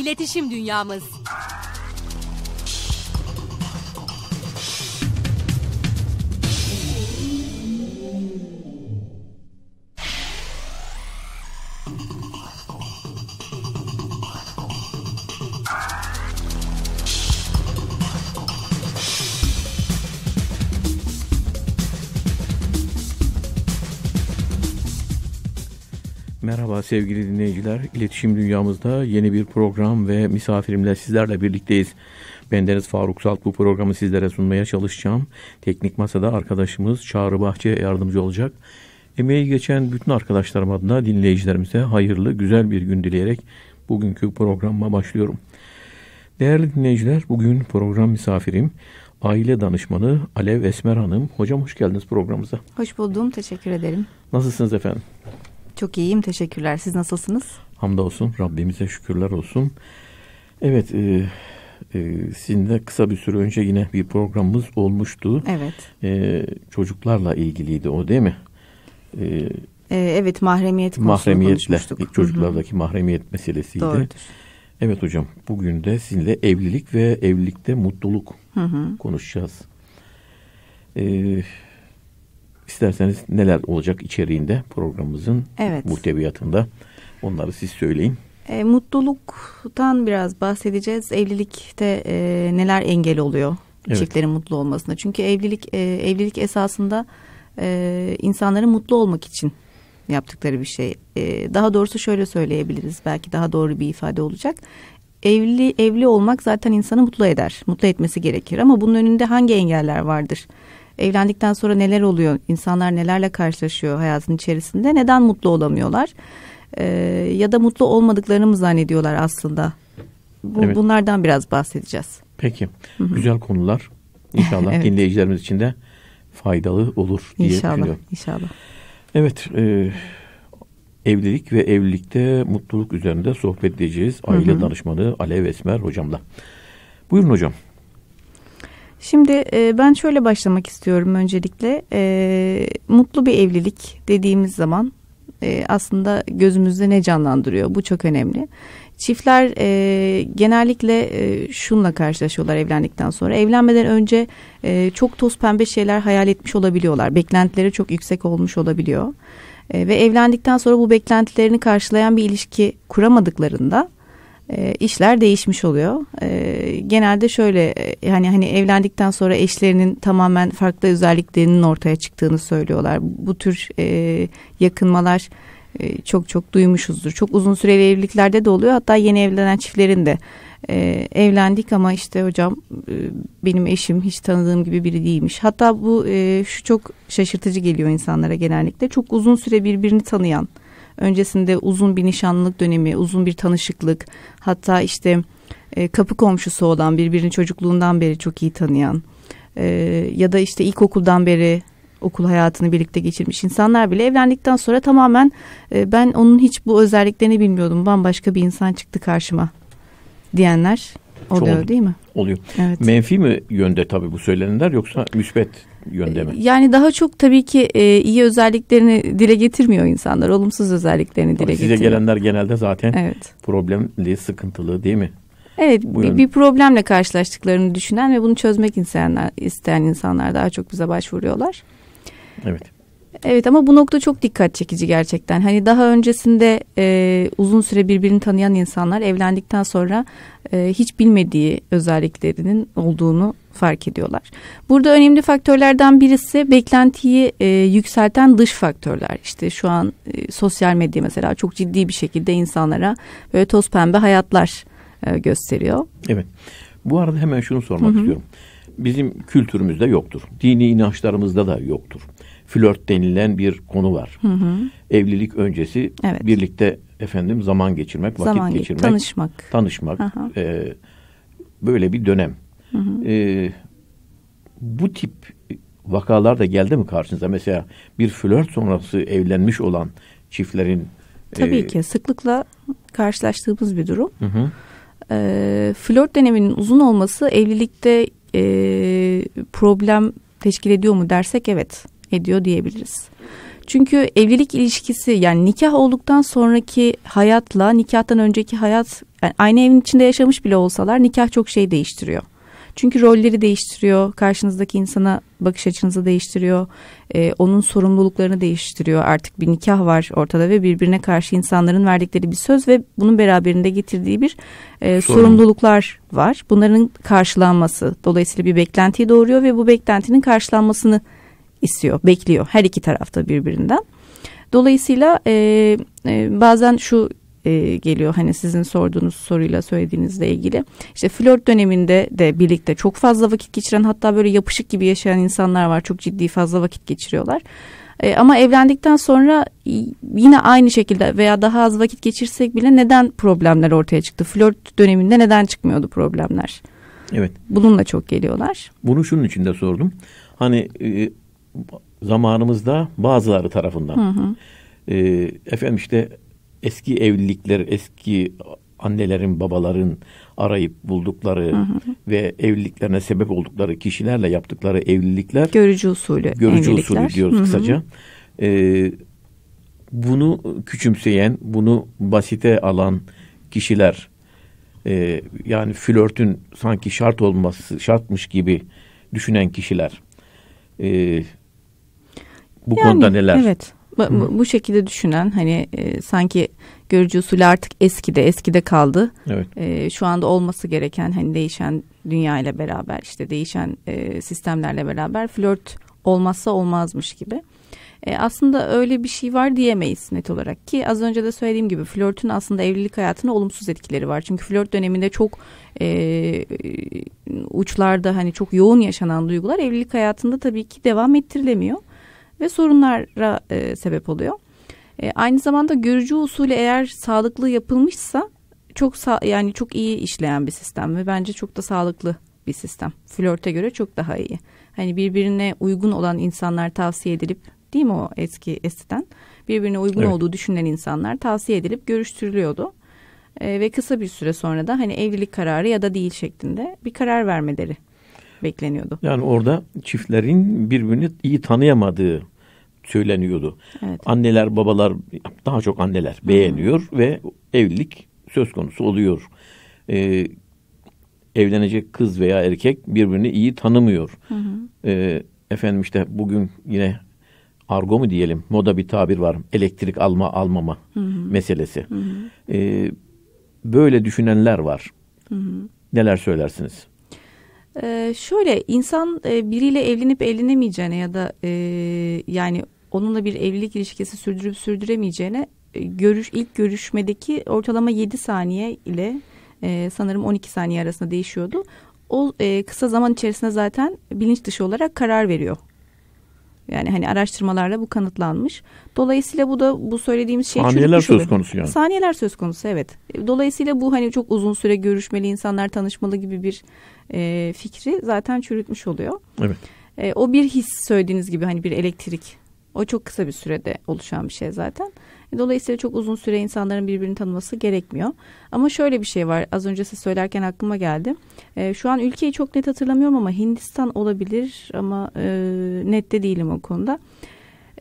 İletişim dünyamız. sevgili dinleyiciler. İletişim Dünyamızda yeni bir program ve misafirimle sizlerle birlikteyiz. Bendeniz Faruk Salt bu programı sizlere sunmaya çalışacağım. Teknik Masa'da arkadaşımız Çağrı Bahçe yardımcı olacak. Emeği geçen bütün arkadaşlarım adına dinleyicilerimize hayırlı, güzel bir gün dileyerek bugünkü programa başlıyorum. Değerli dinleyiciler, bugün program misafirim aile danışmanı Alev Esmer Hanım. Hocam hoş geldiniz programımıza. Hoş buldum, teşekkür ederim. Nasılsınız efendim? Çok iyiyim teşekkürler. Siz nasılsınız? Hamdolsun Rabbimize şükürler olsun. Evet e, e, sizin kısa bir süre önce yine bir programımız olmuştu. Evet. E, çocuklarla ilgiliydi o değil mi? E, e, evet mahremiyet Mahremiyetle çocuklardaki Hı-hı. mahremiyet meselesiydi. Doğrudur. Evet hocam bugün de sizinle evlilik ve evlilikte mutluluk Hı-hı. konuşacağız. Evet İsterseniz neler olacak içeriğinde programımızın evet. muhteviyatında onları siz söyleyin. E, mutluluktan biraz bahsedeceğiz. Evlilikte e, neler engel oluyor evet. çiftlerin mutlu olmasına? Çünkü evlilik e, evlilik esasında e, insanların mutlu olmak için yaptıkları bir şey. E, daha doğrusu şöyle söyleyebiliriz. Belki daha doğru bir ifade olacak. Evli evli olmak zaten insanı mutlu eder. Mutlu etmesi gerekir ama bunun önünde hangi engeller vardır? evlendikten sonra neler oluyor, İnsanlar nelerle karşılaşıyor hayatın içerisinde, neden mutlu olamıyorlar e, ya da mutlu olmadıklarını mı zannediyorlar aslında? Bu, evet. Bunlardan biraz bahsedeceğiz. Peki, güzel konular. İnşallah evet. dinleyicilerimiz için de faydalı olur diye inşallah, düşünüyorum. İnşallah. Evet, e, evlilik ve evlilikte mutluluk üzerinde sohbet edeceğiz. Aile danışmanı Alev Esmer hocamla. Buyurun hocam. Şimdi e, ben şöyle başlamak istiyorum öncelikle. E, mutlu bir evlilik dediğimiz zaman e, aslında gözümüzde ne canlandırıyor? Bu çok önemli. Çiftler e, genellikle e, şunla karşılaşıyorlar evlendikten sonra. Evlenmeden önce e, çok toz pembe şeyler hayal etmiş olabiliyorlar. Beklentileri çok yüksek olmuş olabiliyor. E, ve evlendikten sonra bu beklentilerini karşılayan bir ilişki kuramadıklarında e, işler değişmiş oluyor. E, genelde şöyle e, yani hani evlendikten sonra eşlerinin tamamen farklı özelliklerinin ortaya çıktığını söylüyorlar. Bu tür e, yakınmalar çok çok duymuşuzdur. Çok uzun süreli evliliklerde de oluyor. Hatta yeni evlenen çiftlerin de evlendik ama işte hocam benim eşim hiç tanıdığım gibi biri değilmiş. Hatta bu şu çok şaşırtıcı geliyor insanlara genellikle. Çok uzun süre birbirini tanıyan Öncesinde uzun bir nişanlılık dönemi, uzun bir tanışıklık, hatta işte e, kapı komşusu olan, birbirini çocukluğundan beri çok iyi tanıyan e, ya da işte ilkokuldan beri okul hayatını birlikte geçirmiş insanlar bile evlendikten sonra tamamen e, ben onun hiç bu özelliklerini bilmiyordum. Bambaşka bir insan çıktı karşıma diyenler oluyor değil mi? Oluyor. Evet. Menfi mi yönde tabii bu söylenenler yoksa müsbet yönde mi? E, yani daha çok tabii ki e, iyi özelliklerini dile getirmiyor insanlar. Olumsuz özelliklerini dile getiriyor. Size gelenler genelde zaten evet. problemli, sıkıntılı değil mi? Evet Bu bir, bir problemle karşılaştıklarını düşünen ve bunu çözmek isteyenler, isteyen insanlar daha çok bize başvuruyorlar. Evet. Evet ama bu nokta çok dikkat çekici gerçekten. Hani daha öncesinde e, uzun süre birbirini tanıyan insanlar evlendikten sonra e, hiç bilmediği özelliklerinin olduğunu fark ediyorlar. Burada önemli faktörlerden birisi beklentiyi e, yükselten dış faktörler. İşte şu an e, sosyal medya mesela çok ciddi bir şekilde insanlara böyle toz pembe hayatlar e, gösteriyor. Evet. Bu arada hemen şunu sormak Hı-hı. istiyorum. Bizim kültürümüzde yoktur. Dini inançlarımızda da yoktur flört denilen bir konu var. Hı hı. Evlilik öncesi evet. birlikte efendim zaman geçirmek, vakit zaman geçirmek, tanışmak, tanışmak e, böyle bir dönem. Hı hı. E, bu tip vakalar da geldi mi karşınıza? Mesela bir flört sonrası evlenmiş olan çiftlerin e, tabii e, ki sıklıkla karşılaştığımız bir durum. Hı hı. E, flört döneminin uzun olması evlilikte e, problem teşkil ediyor mu dersek evet ediyor diyebiliriz. Çünkü evlilik ilişkisi yani nikah olduktan sonraki hayatla nikahtan önceki hayat yani aynı evin içinde yaşamış bile olsalar nikah çok şey değiştiriyor. Çünkü rolleri değiştiriyor, karşınızdaki insana bakış açınızı değiştiriyor, e, onun sorumluluklarını değiştiriyor. Artık bir nikah var ortada ve birbirine karşı insanların verdikleri bir söz ve bunun beraberinde getirdiği bir e, sorumluluklar var. Bunların karşılanması dolayısıyla bir beklentiyi doğuruyor ve bu beklentinin karşılanmasını istiyor, bekliyor her iki tarafta birbirinden. Dolayısıyla e, e, bazen şu e, geliyor hani sizin sorduğunuz soruyla söylediğinizle ilgili. İşte flört döneminde de birlikte çok fazla vakit geçiren hatta böyle yapışık gibi yaşayan insanlar var. Çok ciddi fazla vakit geçiriyorlar. E, ama evlendikten sonra yine aynı şekilde veya daha az vakit geçirsek bile neden problemler ortaya çıktı? Flört döneminde neden çıkmıyordu problemler? Evet. Bununla çok geliyorlar. Bunu şunun için sordum. Hani e, zamanımızda bazıları tarafından. Hı hı. E, efendim işte eski evlilikler, eski annelerin, babaların arayıp buldukları hı hı. ve evliliklerine sebep oldukları kişilerle yaptıkları evlilikler görücü usulü görücü usulü diyoruz hı hı. kısaca. E, bunu küçümseyen, bunu basite alan kişiler e, yani flörtün sanki şart olması şartmış gibi düşünen kişiler e, bu yani, konuda neler? Evet. Bu, bu şekilde düşünen hani e, sanki görücü usulü artık eskide eskide kaldı. Evet. E, şu anda olması gereken hani değişen dünya ile beraber işte değişen e, sistemlerle beraber flört olmazsa olmazmış gibi. E, aslında öyle bir şey var diyemeyiz net olarak ki az önce de söylediğim gibi flörtün aslında evlilik hayatına olumsuz etkileri var. Çünkü flört döneminde çok e, uçlarda hani çok yoğun yaşanan duygular evlilik hayatında tabii ki devam ettirilemiyor ve sorunlara e, sebep oluyor. E, aynı zamanda görücü usulü eğer sağlıklı yapılmışsa çok sağ, yani çok iyi işleyen bir sistem ve bence çok da sağlıklı bir sistem. Flörte göre çok daha iyi. Hani birbirine uygun olan insanlar tavsiye edilip değil mi o eski eskiden birbirine uygun evet. olduğu düşünülen insanlar tavsiye edilip görüştürülüyordu. E, ve kısa bir süre sonra da hani evlilik kararı ya da değil şeklinde bir karar vermeleri bekleniyordu. Yani orada çiftlerin birbirini iyi tanıyamadığı söyleniyordu. Evet. Anneler, babalar, daha çok anneler beğeniyor Hı-hı. ve evlilik söz konusu oluyor. Ee, evlenecek kız veya erkek birbirini iyi tanımıyor. Ee, efendim işte bugün yine argo mu diyelim moda bir tabir var elektrik alma almama hı hı. meselesi. Hı hı. Ee, böyle düşünenler var. Hı hı. Neler söylersiniz? Ee, şöyle insan e, biriyle evlenip evlenemeyeceğine ya da e, yani onunla bir evlilik ilişkisi sürdürüp sürdüremeyeceğine e, görüş ilk görüşmedeki ortalama 7 saniye ile e, sanırım 12 saniye arasında değişiyordu. O e, kısa zaman içerisinde zaten bilinç dışı olarak karar veriyor. Yani hani araştırmalarla bu kanıtlanmış. Dolayısıyla bu da bu söylediğimiz şey saniyeler söz konusu yani. Saniyeler söz konusu evet. Dolayısıyla bu hani çok uzun süre görüşmeli insanlar tanışmalı gibi bir e, fikri zaten çürütmüş oluyor. Evet. E, o bir his söylediğiniz gibi hani bir elektrik o çok kısa bir sürede oluşan bir şey zaten. Dolayısıyla çok uzun süre insanların birbirini tanıması gerekmiyor. Ama şöyle bir şey var. Az önce size söylerken aklıma geldi. E, şu an ülkeyi çok net hatırlamıyorum ama Hindistan olabilir ama e, net de değilim o konuda.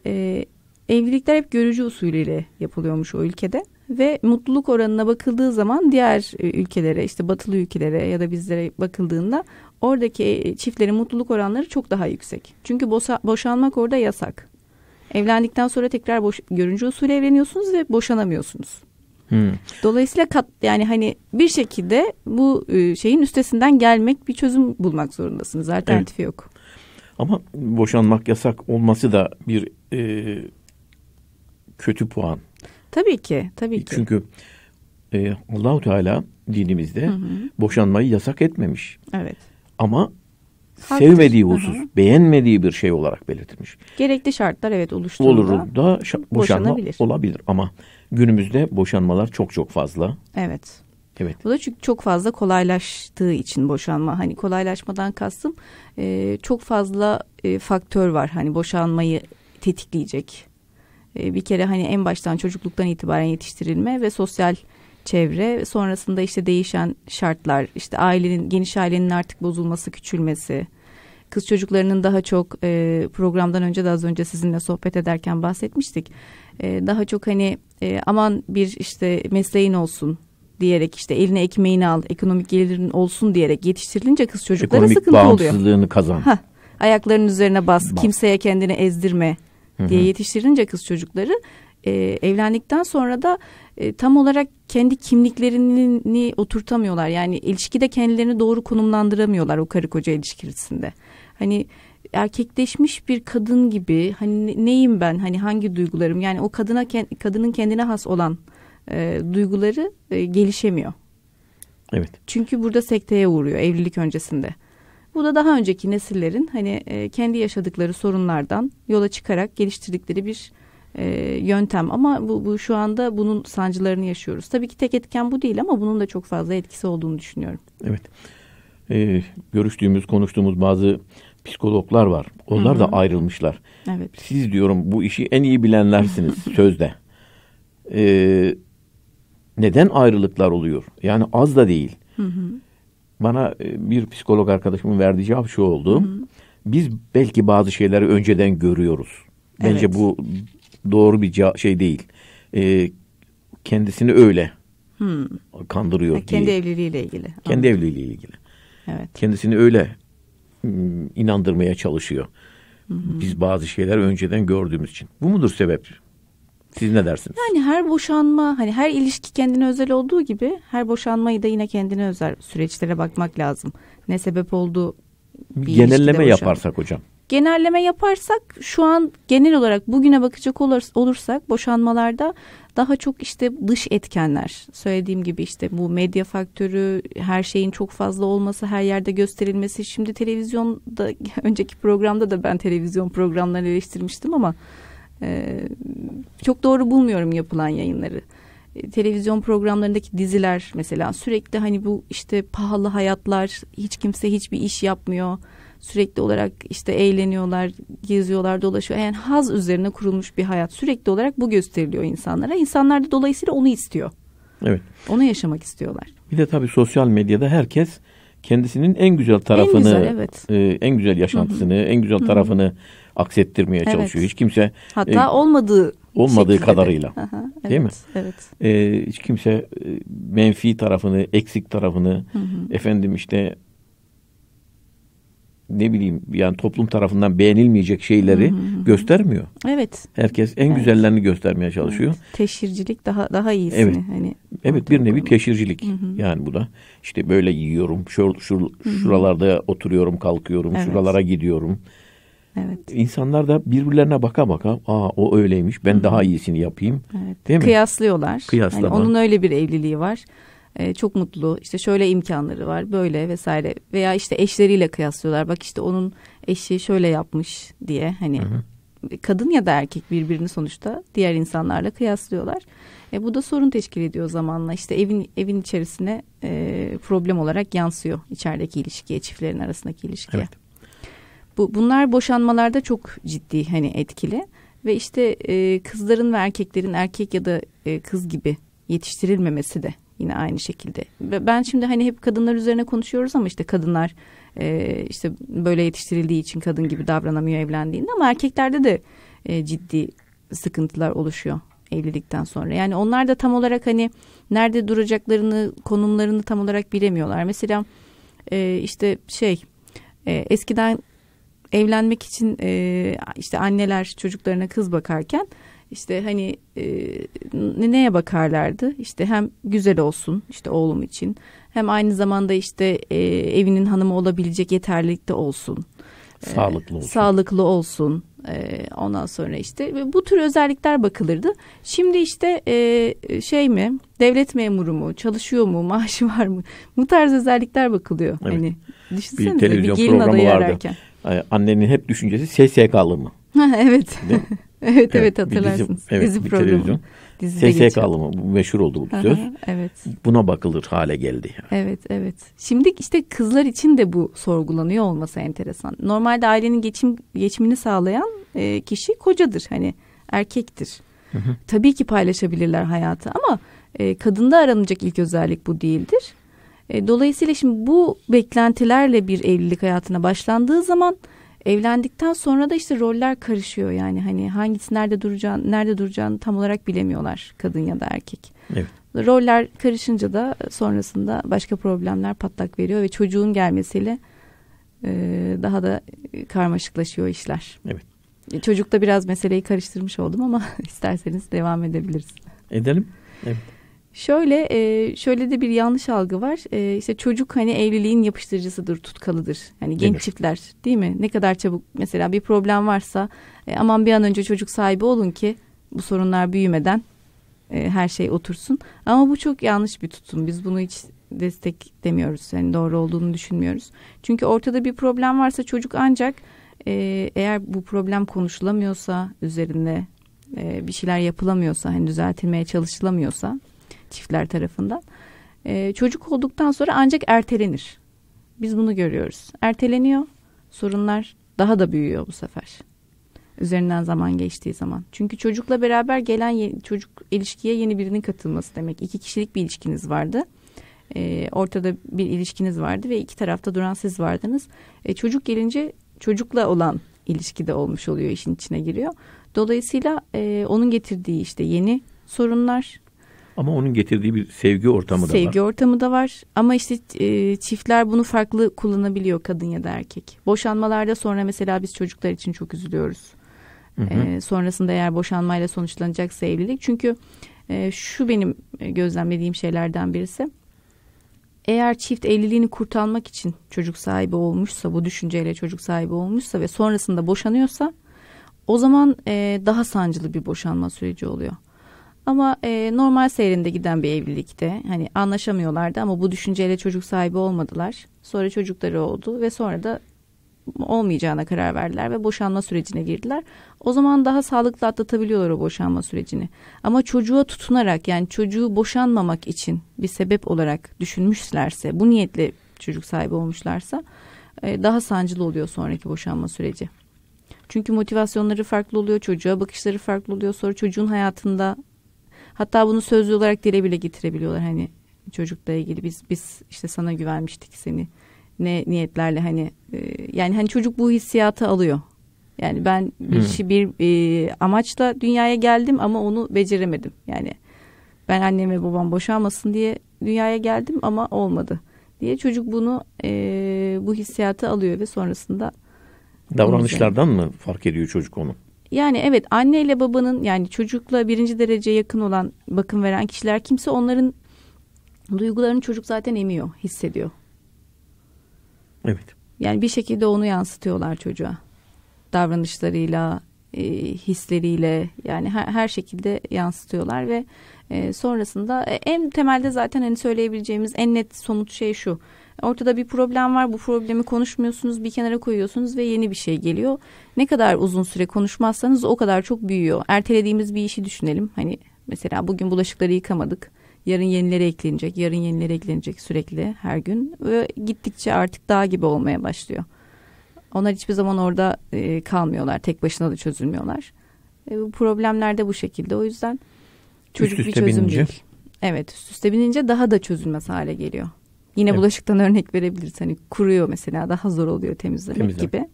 E, evlilikler hep görücü usulüyle yapılıyormuş o ülkede ve mutluluk oranına bakıldığı zaman diğer e, ülkelere işte batılı ülkelere ya da bizlere bakıldığında oradaki e, çiftlerin mutluluk oranları çok daha yüksek. Çünkü boşa, boşanmak orada yasak. Evlendikten sonra tekrar boş, görüncü usulü evleniyorsunuz ve boşanamıyorsunuz. Hmm. Dolayısıyla kat, yani hani bir şekilde bu e, şeyin üstesinden gelmek bir çözüm bulmak zorundasınız. Alternatifi evet. yok. Ama boşanmak yasak olması da bir e, kötü puan. Tabii ki, tabii ki. Çünkü e, Allahu Teala dinimizde hı hı. boşanmayı yasak etmemiş. Evet. Ama sevmediği husus, Hı-hı. beğenmediği bir şey olarak belirtilmiş. Gerekli şartlar evet oluştuğunda olurunda şa- boşanma olabilir ama günümüzde boşanmalar çok çok fazla. Evet. Evet. Bu da çünkü çok fazla kolaylaştığı için boşanma. Hani kolaylaşmadan kastım e, çok fazla e, faktör var. Hani boşanmayı tetikleyecek. E, bir kere hani en baştan çocukluktan itibaren yetiştirilme ve sosyal çevre. Sonrasında işte değişen şartlar, işte ailenin geniş ailenin artık bozulması, küçülmesi, kız çocuklarının daha çok e, programdan önce de az önce sizinle sohbet ederken bahsetmiştik. E, daha çok hani e, aman bir işte mesleğin olsun diyerek işte eline ekmeğini al, ekonomik gelirin olsun diyerek yetiştirilince kız çocuklara ekonomik sıkıntı oluyor. Ekonomik bağımsızlığını kazan. Heh, ayaklarının üzerine bas, bas, kimseye kendini ezdirme Hı-hı. diye yetiştirilince kız çocukları e, evlendikten sonra da e, tam olarak kendi kimliklerini oturtamıyorlar. Yani ilişkide kendilerini doğru konumlandıramıyorlar o karı koca ilişkisinde. Hani erkekleşmiş bir kadın gibi hani neyim ben hani hangi duygularım yani o kadına kadının kendine has olan e, duyguları e, gelişemiyor. Evet. Çünkü burada sekteye uğruyor evlilik öncesinde. Bu da daha önceki nesillerin hani e, kendi yaşadıkları sorunlardan yola çıkarak geliştirdikleri bir e, yöntem ama bu, bu şu anda bunun sancılarını yaşıyoruz. Tabii ki tek etken bu değil ama bunun da çok fazla etkisi olduğunu düşünüyorum. Evet. Ee, görüştüğümüz, konuştuğumuz bazı psikologlar var. Onlar Hı-hı. da ayrılmışlar. Evet. Siz diyorum bu işi en iyi bilenlersiniz sözde. Ee, neden ayrılıklar oluyor? Yani az da değil. Hı-hı. Bana e, bir psikolog arkadaşımın verdiği cevap şu oldu. Hı-hı. Biz belki bazı şeyleri önceden görüyoruz. Bence evet. bu doğru bir şey değil. E, kendisini öyle hmm. kandırıyor. Yani kendi diye. evliliğiyle ilgili. Kendi Anladım. evliliğiyle ilgili. Evet. Kendisini öyle hmm, inandırmaya çalışıyor. Hı hı. Biz bazı şeyler önceden gördüğümüz için. Bu mudur sebep? Siz ne dersiniz? Yani her boşanma, hani her ilişki kendine özel olduğu gibi her boşanmayı da yine kendine özel süreçlere bakmak lazım. Ne sebep oldu? Bir genelleme yaparsak hocam. Genelleme yaparsak şu an genel olarak bugüne bakacak olursak boşanmalarda daha çok işte dış etkenler söylediğim gibi işte bu medya faktörü her şeyin çok fazla olması her yerde gösterilmesi şimdi televizyonda önceki programda da ben televizyon programlarını eleştirmiştim ama e, çok doğru bulmuyorum yapılan yayınları televizyon programlarındaki diziler mesela sürekli hani bu işte pahalı hayatlar hiç kimse hiçbir iş yapmıyor Sürekli olarak işte eğleniyorlar, geziyorlar, dolaşıyor. Yani haz üzerine kurulmuş bir hayat. Sürekli olarak bu gösteriliyor insanlara. İnsanlar da dolayısıyla onu istiyor. Evet. Onu yaşamak istiyorlar. Bir de tabii sosyal medyada herkes kendisinin en güzel tarafını, en güzel, evet. e, en güzel yaşantısını, Hı-hı. en güzel tarafını Hı-hı. aksettirmeye evet. çalışıyor. Hiç kimse hatta e, olmadığı olmadığı şekilde. kadarıyla. Aha, evet, değil mi? Evet. E, hiç kimse e, menfi tarafını, eksik tarafını, Hı-hı. efendim işte ne bileyim yani toplum tarafından beğenilmeyecek şeyleri hı hı hı. göstermiyor. Evet. Herkes en evet. güzellerini göstermeye çalışıyor. Evet. Teşhircilik daha daha iyisi. Evet. Hani evet bir nevi koyalım. teşhircilik. Hı hı. Yani bu da işte böyle yiyorum, şur, şur, hı hı. şuralarda oturuyorum, kalkıyorum, evet. şuralara gidiyorum. Evet. İnsanlar da birbirlerine baka baka aa o öyleymiş ben Hı-hı. daha iyisini yapayım. Evet. Değil mi? Kıyaslıyorlar. Hani Kıyaslama. Yani onun öyle bir evliliği var e, çok mutlu işte şöyle imkanları var böyle vesaire veya işte eşleriyle kıyaslıyorlar bak işte onun eşi şöyle yapmış diye hani hı hı. kadın ya da erkek birbirini sonuçta diğer insanlarla kıyaslıyorlar. E, bu da sorun teşkil ediyor zamanla işte evin evin içerisine e, problem olarak yansıyor içerideki ilişkiye çiftlerin arasındaki ilişkiye. Evet. Bu, bunlar boşanmalarda çok ciddi hani etkili ve işte e, kızların ve erkeklerin erkek ya da e, kız gibi yetiştirilmemesi de yine aynı şekilde. Ben şimdi hani hep kadınlar üzerine konuşuyoruz ama işte kadınlar e, işte böyle yetiştirildiği için kadın gibi davranamıyor evlendiğinde ama erkeklerde de e, ciddi sıkıntılar oluşuyor evlilikten sonra. Yani onlar da tam olarak hani nerede duracaklarını, konumlarını tam olarak bilemiyorlar. Mesela e, işte şey e, eskiden evlenmek için e, işte anneler çocuklarına kız bakarken işte hani e, neye bakarlardı? işte hem güzel olsun işte oğlum için hem aynı zamanda işte e, evinin hanımı olabilecek yeterlilikte olsun. E, sağlıklı olsun. sağlıklı olsun. E, ondan sonra işte bu tür özellikler bakılırdı. Şimdi işte e, şey mi devlet memuru mu çalışıyor mu maaşı var mı bu tarz özellikler bakılıyor. Evet. Hani düşünsenize bir, televizyon bir gelin programı adayı vardı. ararken. Annenin hep düşüncesi SSK'lı mı? evet. evet evet hatırlarsınız. Dizi, evet, dizi programı. Televizyon. SSK'lı Bu meşhur oldu bu söz. evet. Buna bakılır hale geldi. Evet evet. Şimdi işte kızlar için de bu sorgulanıyor olması enteresan. Normalde ailenin geçim geçimini sağlayan e, kişi kocadır. Hani erkektir. Tabii ki paylaşabilirler hayatı ama e, kadında aranacak ilk özellik bu değildir. E, dolayısıyla şimdi bu beklentilerle bir evlilik hayatına başlandığı zaman Evlendikten sonra da işte roller karışıyor yani hani hangisi nerede duracağını, nerede duracağını tam olarak bilemiyorlar kadın ya da erkek. Evet. Roller karışınca da sonrasında başka problemler patlak veriyor ve çocuğun gelmesiyle e, daha da karmaşıklaşıyor işler. Evet. E, Çocukta biraz meseleyi karıştırmış oldum ama isterseniz devam edebiliriz. Edelim. Evet. Şöyle e, şöyle de bir yanlış algı var. E, işte çocuk hani evliliğin yapıştırıcısıdır, tutkalıdır. Yani genç mi? çiftler değil mi? Ne kadar çabuk mesela bir problem varsa e, aman bir an önce çocuk sahibi olun ki bu sorunlar büyümeden e, her şey otursun. Ama bu çok yanlış bir tutum. Biz bunu hiç desteklemiyoruz. Yani doğru olduğunu düşünmüyoruz. Çünkü ortada bir problem varsa çocuk ancak e, eğer bu problem konuşulamıyorsa üzerinde e, bir şeyler yapılamıyorsa hani düzeltilmeye çalışılamıyorsa çiftler tarafından. E, çocuk olduktan sonra ancak ertelenir. Biz bunu görüyoruz. Erteleniyor. Sorunlar daha da büyüyor bu sefer. Üzerinden zaman geçtiği zaman. Çünkü çocukla beraber gelen ye- çocuk ilişkiye yeni birinin katılması demek. İki kişilik bir ilişkiniz vardı. E, ortada bir ilişkiniz vardı ve iki tarafta duran siz vardınız. E, çocuk gelince çocukla olan ilişkide olmuş oluyor işin içine giriyor. Dolayısıyla e, onun getirdiği işte yeni sorunlar, ama onun getirdiği bir sevgi ortamı sevgi da var. Sevgi ortamı da var. Ama işte e, çiftler bunu farklı kullanabiliyor kadın ya da erkek. Boşanmalarda sonra mesela biz çocuklar için çok üzülüyoruz. Hı hı. E, sonrasında eğer boşanmayla sonuçlanacak evlilik. Çünkü e, şu benim e, gözlemlediğim şeylerden birisi. Eğer çift evliliğini kurtarmak için çocuk sahibi olmuşsa, bu düşünceyle çocuk sahibi olmuşsa ve sonrasında boşanıyorsa o zaman e, daha sancılı bir boşanma süreci oluyor. Ama e, normal seyrinde giden bir evlilikte. Hani anlaşamıyorlardı ama bu düşünceyle çocuk sahibi olmadılar. Sonra çocukları oldu ve sonra da olmayacağına karar verdiler ve boşanma sürecine girdiler. O zaman daha sağlıklı atlatabiliyorlar o boşanma sürecini. Ama çocuğa tutunarak yani çocuğu boşanmamak için bir sebep olarak düşünmüşlerse, bu niyetle çocuk sahibi olmuşlarsa e, daha sancılı oluyor sonraki boşanma süreci. Çünkü motivasyonları farklı oluyor, çocuğa bakışları farklı oluyor. Sonra çocuğun hayatında Hatta bunu sözlü olarak dile bile getirebiliyorlar hani çocukla ilgili biz biz işte sana güvenmiştik seni ne niyetlerle hani e, yani hani çocuk bu hissiyatı alıyor. Yani ben bir, hmm. Şey, bir e, amaçla dünyaya geldim ama onu beceremedim. Yani ben annem ve babam boşanmasın diye dünyaya geldim ama olmadı diye çocuk bunu e, bu hissiyatı alıyor ve sonrasında davranışlardan mı fark ediyor çocuk onu? Yani evet anneyle babanın yani çocukla birinci derece yakın olan bakım veren kişiler kimse onların duygularını çocuk zaten emiyor, hissediyor. Evet. Yani bir şekilde onu yansıtıyorlar çocuğa. Davranışlarıyla, e, hisleriyle yani her, şekilde yansıtıyorlar ve e, sonrasında e, en temelde zaten hani söyleyebileceğimiz en net somut şey şu. Ortada bir problem var. Bu problemi konuşmuyorsunuz, bir kenara koyuyorsunuz ve yeni bir şey geliyor. Ne kadar uzun süre konuşmazsanız o kadar çok büyüyor. Ertelediğimiz bir işi düşünelim. Hani mesela bugün bulaşıkları yıkamadık. Yarın yenileri eklenecek, yarın yenileri eklenecek sürekli her gün ve gittikçe artık dağ gibi olmaya başlıyor. Onlar hiçbir zaman orada e, kalmıyorlar, tek başına da çözülmüyorlar. E, bu problemler de bu şekilde. O yüzden çocuk üst bir çözüm binince. değil. Evet, üst üste binince daha da çözülmez hale geliyor. Yine evet. bulaşıktan örnek verebiliriz. Hani kuruyor mesela daha zor oluyor temizlemek, temizlemek. gibi.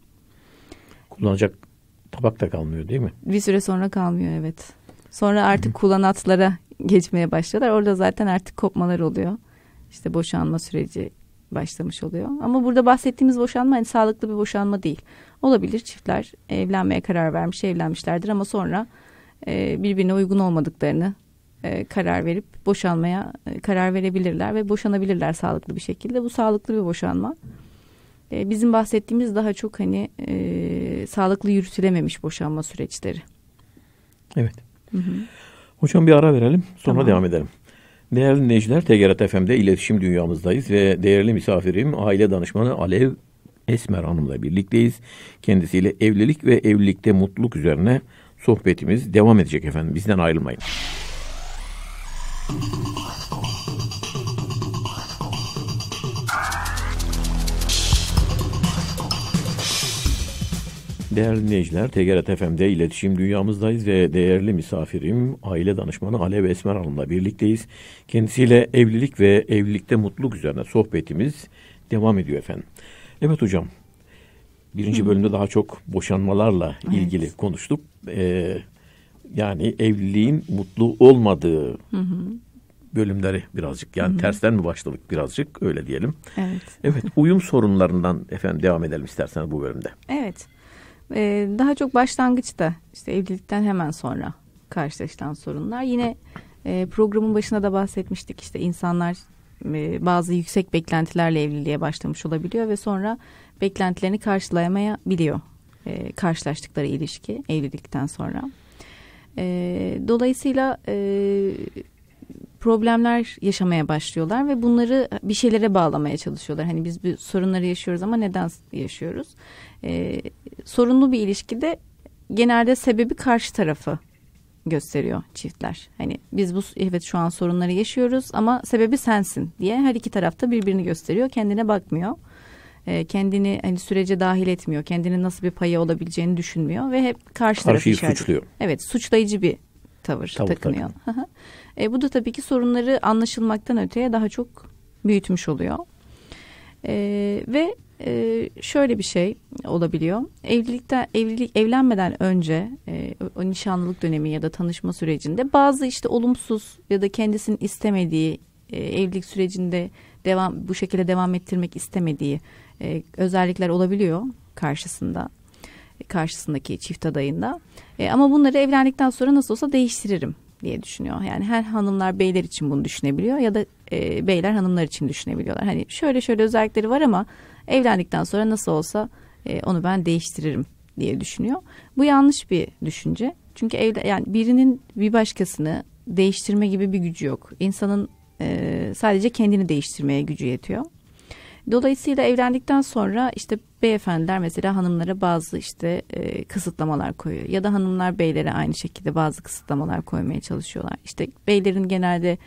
Kullanacak tabak da kalmıyor değil mi? Bir süre sonra kalmıyor evet. Sonra artık Hı-hı. kullanatlara geçmeye başlıyorlar. Orada zaten artık kopmalar oluyor. İşte boşanma süreci başlamış oluyor. Ama burada bahsettiğimiz boşanma hani sağlıklı bir boşanma değil. Olabilir çiftler evlenmeye karar vermiş, evlenmişlerdir ama sonra e, birbirine uygun olmadıklarını e, karar verip boşanmaya e, karar verebilirler ve boşanabilirler sağlıklı bir şekilde. Bu sağlıklı bir boşanma. E, bizim bahsettiğimiz daha çok hani e, sağlıklı yürütülememiş boşanma süreçleri. Evet. Hı hı. Hocam bir ara verelim sonra tamam. devam edelim. Değerli dinleyiciler TGRT FM'de iletişim dünyamızdayız ve değerli misafirim aile danışmanı Alev Esmer Hanım'la birlikteyiz. Kendisiyle evlilik ve evlilikte mutluluk üzerine sohbetimiz devam edecek efendim. Bizden ayrılmayın. Değerli dinleyiciler, TGRT FM'de iletişim dünyamızdayız ve değerli misafirim aile danışmanı Alev Esmer Hanım'la birlikteyiz. Kendisiyle evlilik ve evlilikte mutluluk üzerine sohbetimiz devam ediyor efendim. Evet hocam, birinci bölümde daha çok boşanmalarla evet. ilgili konuştuk. Ee, yani evliliğin mutlu olmadığı hı hı. bölümleri birazcık yani hı hı. tersten mi başladık birazcık öyle diyelim. Evet. Evet uyum sorunlarından efendim devam edelim isterseniz bu bölümde. Evet. Ee, daha çok başlangıçta işte evlilikten hemen sonra karşılaşılan sorunlar. Yine e, programın başında da bahsetmiştik işte insanlar e, bazı yüksek beklentilerle evliliğe başlamış olabiliyor ve sonra beklentilerini karşılayamayabiliyor e, karşılaştıkları ilişki evlilikten sonra. E, dolayısıyla e, problemler yaşamaya başlıyorlar ve bunları bir şeylere bağlamaya çalışıyorlar. Hani biz bu sorunları yaşıyoruz ama neden yaşıyoruz? E, sorunlu bir ilişkide genelde sebebi karşı tarafı gösteriyor çiftler. Hani biz bu evet şu an sorunları yaşıyoruz ama sebebi sensin diye her iki tarafta birbirini gösteriyor, kendine bakmıyor. E, kendini hani sürece dahil etmiyor. Kendinin nasıl bir payı olabileceğini düşünmüyor ve hep karşı tarafı işaret. suçluyor. Evet suçlayıcı bir tavır Tavuk takınıyor. e, bu da tabii ki sorunları anlaşılmaktan öteye daha çok büyütmüş oluyor. E, ve e, şöyle bir şey olabiliyor. Evlilikte evlilik evlenmeden önce e, o nişanlılık dönemi ya da tanışma sürecinde bazı işte olumsuz ya da kendisinin istemediği e, evlilik sürecinde devam bu şekilde devam ettirmek istemediği e, özellikler olabiliyor karşısında e, karşısındaki çift adayında. E, ama bunları evlendikten sonra nasıl olsa değiştiririm diye düşünüyor. Yani her hanımlar beyler için bunu düşünebiliyor ya da e, beyler hanımlar için düşünebiliyorlar. Hani şöyle şöyle özellikleri var ama evlendikten sonra nasıl olsa e, onu ben değiştiririm diye düşünüyor. Bu yanlış bir düşünce. Çünkü evde yani birinin bir başkasını değiştirme gibi bir gücü yok. İnsanın e, sadece kendini değiştirmeye gücü yetiyor. Dolayısıyla evlendikten sonra işte beyefendiler mesela hanımlara bazı işte e, kısıtlamalar koyuyor. Ya da hanımlar beylere aynı şekilde bazı kısıtlamalar koymaya çalışıyorlar. İşte beylerin genelde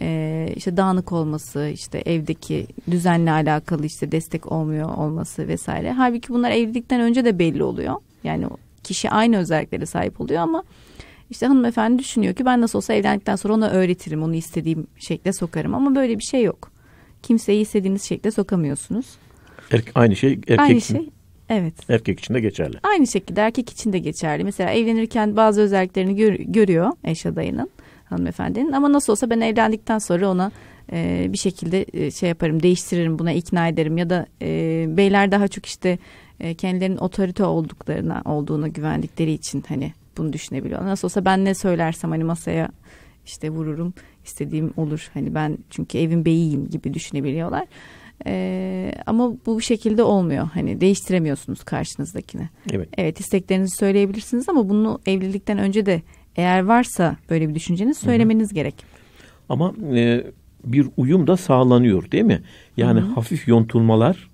e, işte dağınık olması, işte evdeki düzenle alakalı işte destek olmuyor olması vesaire. Halbuki bunlar evlilikten önce de belli oluyor. Yani kişi aynı özelliklere sahip oluyor ama işte hanımefendi düşünüyor ki ben nasıl olsa evlendikten sonra ona öğretirim, onu istediğim şekle sokarım ama böyle bir şey yok kimseyi istediğiniz şekilde sokamıyorsunuz. Erke, aynı şey erkek aynı için. Şey, evet. Erkek için de geçerli. Aynı şekilde erkek için de geçerli. Mesela evlenirken bazı özelliklerini gör, görüyor eş adayının hanımefendinin ama nasıl olsa ben evlendikten sonra ona e, bir şekilde e, şey yaparım değiştiririm buna ikna ederim ya da e, beyler daha çok işte e, kendilerinin otorite olduklarına olduğuna güvendikleri için hani bunu düşünebiliyorlar. Nasıl olsa ben ne söylersem hani masaya işte vururum istediğim olur. Hani ben çünkü evin beyiyim gibi düşünebiliyorlar. Ee, ama bu şekilde olmuyor. Hani değiştiremiyorsunuz karşınızdakini. Evet. evet isteklerinizi söyleyebilirsiniz ama bunu evlilikten önce de eğer varsa böyle bir düşünceniz söylemeniz Hı-hı. gerek. Ama e, bir uyum da sağlanıyor değil mi? Yani Hı-hı. hafif yontulmalar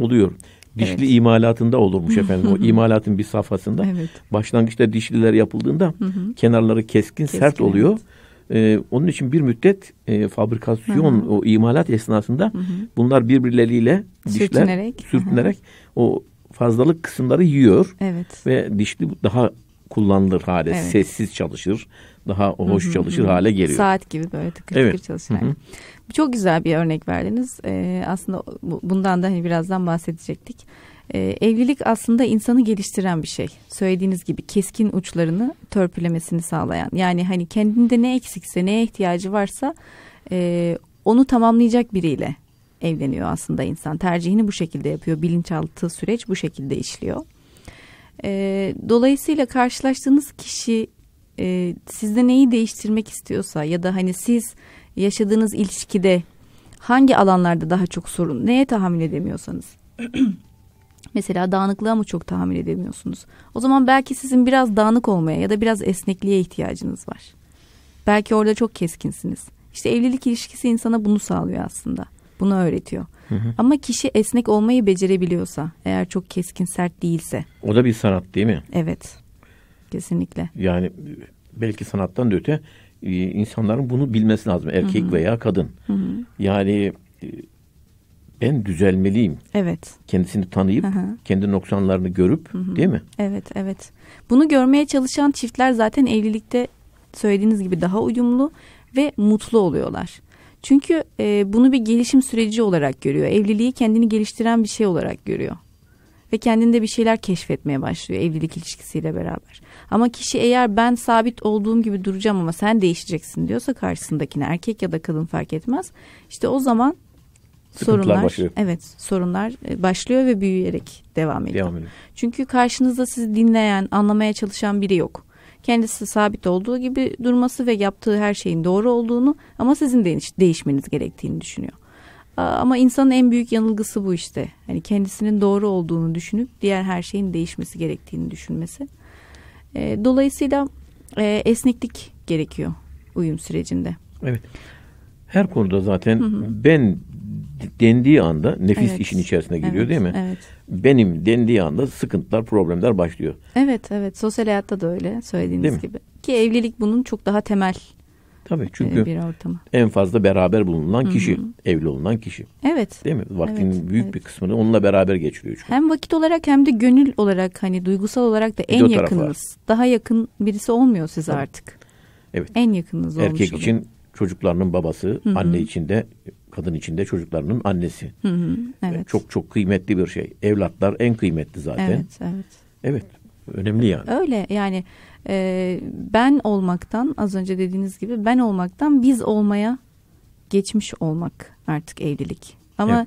oluyor. Dişli evet. imalatında olurmuş efendim o imalatın bir safhasında. Evet. Başlangıçta dişliler yapıldığında Hı-hı. kenarları keskin, keskin sert oluyor. Evet. Ee, onun için bir müddet e, fabrikasyon hı hı. o imalat esnasında hı hı. bunlar birbirleriyle dişler sürtünerek, sürtünerek hı hı. o fazlalık kısımları yiyor. Evet. Ve dişli daha kullanılır hale, evet. sessiz çalışır, daha hoş hı hı. çalışır hı hı. hale geliyor. Saat gibi böyle tıkır evet. tıkır çalışır. Hı hı. Çok güzel bir örnek verdiniz. Ee, aslında bundan da hani birazdan bahsedecektik. E, evlilik aslında insanı geliştiren bir şey. Söylediğiniz gibi keskin uçlarını törpülemesini sağlayan. Yani hani kendinde ne eksikse, neye ihtiyacı varsa e, onu tamamlayacak biriyle evleniyor aslında insan. Tercihini bu şekilde yapıyor. Bilinçaltı süreç bu şekilde işliyor. E, dolayısıyla karşılaştığınız kişi e, sizde neyi değiştirmek istiyorsa ya da hani siz yaşadığınız ilişkide hangi alanlarda daha çok sorun, neye tahammül edemiyorsanız Mesela dağınıklığa mı çok tahammül edemiyorsunuz? O zaman belki sizin biraz dağınık olmaya ya da biraz esnekliğe ihtiyacınız var. Belki orada çok keskinsiniz. İşte evlilik ilişkisi insana bunu sağlıyor aslında. Bunu öğretiyor. Hı hı. Ama kişi esnek olmayı becerebiliyorsa, eğer çok keskin sert değilse. O da bir sanat değil mi? Evet. Kesinlikle. Yani belki sanattan da öte e, insanların bunu bilmesi lazım. Erkek hı hı. veya kadın. Hı hı. Yani e, ben düzelmeliyim. Evet. Kendisini tanıyıp hı kendi noksanlarını görüp Hı-hı. değil mi? Evet, evet. Bunu görmeye çalışan çiftler zaten evlilikte söylediğiniz gibi daha uyumlu ve mutlu oluyorlar. Çünkü e, bunu bir gelişim süreci olarak görüyor. Evliliği kendini geliştiren bir şey olarak görüyor. Ve kendinde bir şeyler keşfetmeye başlıyor evlilik ilişkisiyle beraber. Ama kişi eğer ben sabit olduğum gibi duracağım ama sen değişeceksin diyorsa karşısındakine erkek ya da kadın fark etmez. İşte o zaman sorunlar başlıyor. Evet, sorunlar e, başlıyor ve büyüyerek devam ediyor. Devam ediyor. Çünkü karşınızda sizi dinleyen, anlamaya çalışan biri yok. Kendisi sabit olduğu gibi durması ve yaptığı her şeyin doğru olduğunu ama sizin de değişmeniz gerektiğini düşünüyor. Ama insanın en büyük yanılgısı bu işte. Hani kendisinin doğru olduğunu düşünüp diğer her şeyin değişmesi gerektiğini düşünmesi. E, dolayısıyla e, esneklik gerekiyor uyum sürecinde. Evet. Her konuda zaten hı hı. ben dendiği anda nefis evet. işin içerisine giriyor evet, değil mi? Evet. Benim dendiği anda sıkıntılar, problemler başlıyor. Evet, evet. Sosyal hayatta da öyle söylediğiniz değil gibi. Mi? Ki evlilik bunun çok daha temel Tabii e, çünkü bir ortamı. en fazla beraber bulunan kişi, Hı-hı. evli olunan kişi. Evet. Değil mi? Vaktinin evet, büyük evet. bir kısmını onunla beraber geçiriyor. Çünkü. Hem vakit olarak hem de gönül olarak hani duygusal olarak da en yakınınız, Daha yakın birisi olmuyor size Tabii. artık. Evet. En yakınınız Erkek olmuş Erkek için oluyor. çocuklarının babası, Hı-hı. anne için de kadın içinde çocuklarının annesi. Hı hı, ee, evet. Çok çok kıymetli bir şey. Evlatlar en kıymetli zaten. Evet, evet. Evet, önemli yani. Öyle yani e, ben olmaktan az önce dediğiniz gibi ben olmaktan biz olmaya geçmiş olmak artık evlilik. Ama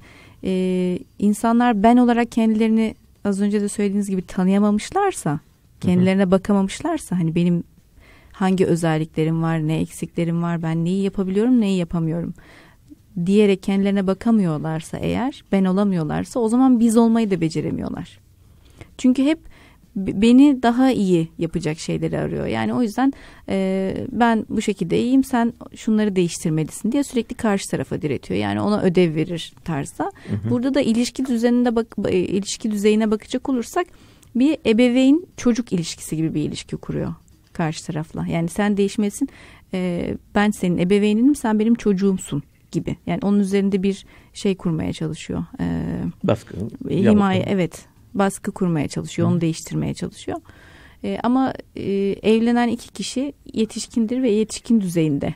evet. e, insanlar ben olarak kendilerini az önce de söylediğiniz gibi tanıyamamışlarsa, kendilerine hı hı. bakamamışlarsa hani benim hangi özelliklerim var, ne eksiklerim var, ben neyi yapabiliyorum, neyi yapamıyorum diyerek kendilerine bakamıyorlarsa eğer, ben olamıyorlarsa o zaman biz olmayı da beceremiyorlar. Çünkü hep beni daha iyi yapacak şeyleri arıyor. Yani o yüzden e, ben bu şekilde iyiyim sen şunları değiştirmelisin diye sürekli karşı tarafa diretiyor. Yani ona ödev verir tarzda. Hı hı. Burada da ilişki düzenine bak ilişki düzeyine bakacak olursak bir ebeveyn çocuk ilişkisi gibi bir ilişki kuruyor karşı tarafla. Yani sen değişmesin e, ben senin ebeveyninim sen benim çocuğumsun gibi. Yani onun üzerinde bir şey kurmaya çalışıyor. Ee, e, baskı. Himaye evet baskı kurmaya çalışıyor. Hı. Onu değiştirmeye çalışıyor. E, ama e, evlenen iki kişi yetişkindir ve yetişkin düzeyinde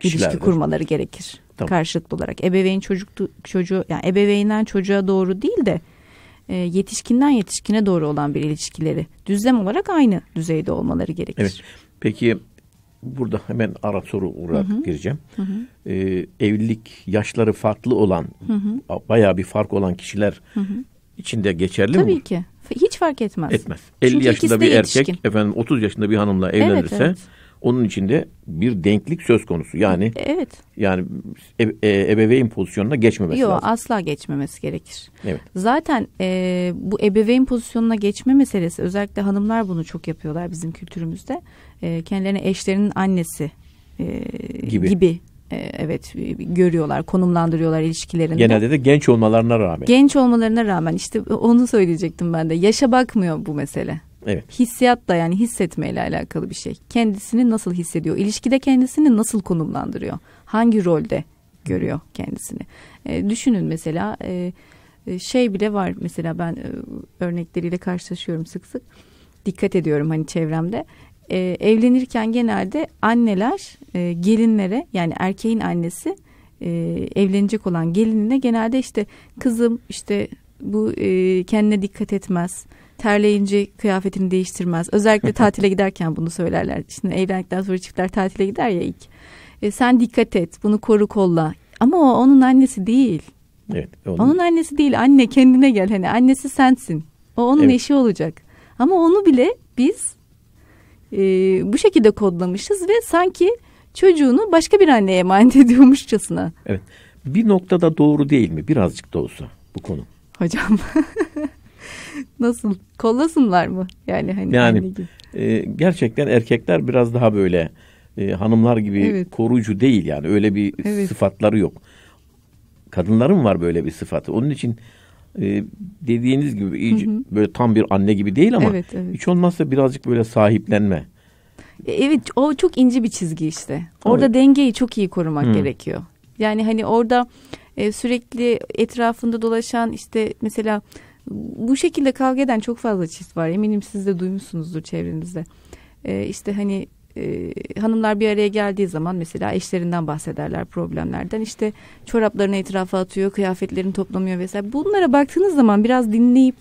Kişilerdir. ilişki kurmaları gerekir. Tamam. Karşılıklı olarak ebeveyn çocuk çocuğu yani ebeveynden çocuğa doğru değil de e, yetişkinden yetişkine doğru olan bir ilişkileri düzlem olarak aynı düzeyde olmaları gerekir. Evet. Peki burada hemen ara soru olarak hı hı. gireceğim. Hı hı. Ee, evlilik yaşları farklı olan, hı hı. bayağı bir fark olan kişiler hı hı. içinde geçerli Tabii mi? Tabii ki. Hiç fark etmez. Etmez. 50 Çünkü yaşında bir erkek, yetişkin. efendim 30 yaşında bir hanımla evlenirse evet, evet. onun içinde bir denklik söz konusu. Yani Evet. Yani e, e, ebeveyn pozisyonuna geçmemesi Yo, lazım. Yok, asla geçmemesi gerekir. Evet. Zaten e, bu ebeveyn pozisyonuna geçme meselesi özellikle hanımlar bunu çok yapıyorlar bizim kültürümüzde e, kendilerine eşlerinin annesi e, gibi, gibi e, evet e, görüyorlar, konumlandırıyorlar ilişkilerinde. Genelde de genç olmalarına rağmen. Genç olmalarına rağmen işte e, onu söyleyecektim ben de. Yaşa bakmıyor bu mesele. Evet. Hissiyat da yani hissetmeyle alakalı bir şey. Kendisini nasıl hissediyor? ilişkide kendisini nasıl konumlandırıyor? Hangi rolde görüyor kendisini? E, düşünün mesela e, şey bile var mesela ben e, örnekleriyle karşılaşıyorum sık sık. Dikkat ediyorum hani çevremde e, evlenirken genelde anneler e, gelinlere yani erkeğin annesi e, evlenecek olan gelinine genelde işte kızım işte bu e, kendine dikkat etmez terleyince kıyafetini değiştirmez. Özellikle tatile giderken bunu söylerler. Şimdi evlendikten sonra çiftler tatile gider ya ilk. E, sen dikkat et, bunu koru kolla. Ama o onun annesi değil. Evet. Onun, onun annesi değil. Anne kendine gel hani annesi sensin. O onun evet. eşi olacak. Ama onu bile biz e, bu şekilde kodlamışız ve sanki çocuğunu başka bir anneye emanet ediyormuşçasına. Evet. Bir noktada doğru değil mi? Birazcık da olsa bu konu. Hocam nasıl kollasınlar mı? Yani hani yani e, gerçekten erkekler biraz daha böyle e, hanımlar gibi evet. koruyucu değil yani öyle bir evet. sıfatları yok. Kadınların var böyle bir sıfatı. Onun için e, dediğiniz gibi iyice, hı hı. böyle tam bir anne gibi değil ama evet, evet. hiç olmazsa birazcık böyle sahiplenme. E, evet o çok ince bir çizgi işte. Orada evet. dengeyi çok iyi korumak hı. gerekiyor. Yani hani orada e, sürekli etrafında dolaşan işte mesela bu şekilde kavga eden çok fazla çift var. Eminim siz de duymuşsunuzdur çevrenizde. E, işte hani e, hanımlar bir araya geldiği zaman mesela eşlerinden bahsederler problemlerden. işte çoraplarını etrafa atıyor, kıyafetlerini toplamıyor vesaire. Bunlara baktığınız zaman biraz dinleyip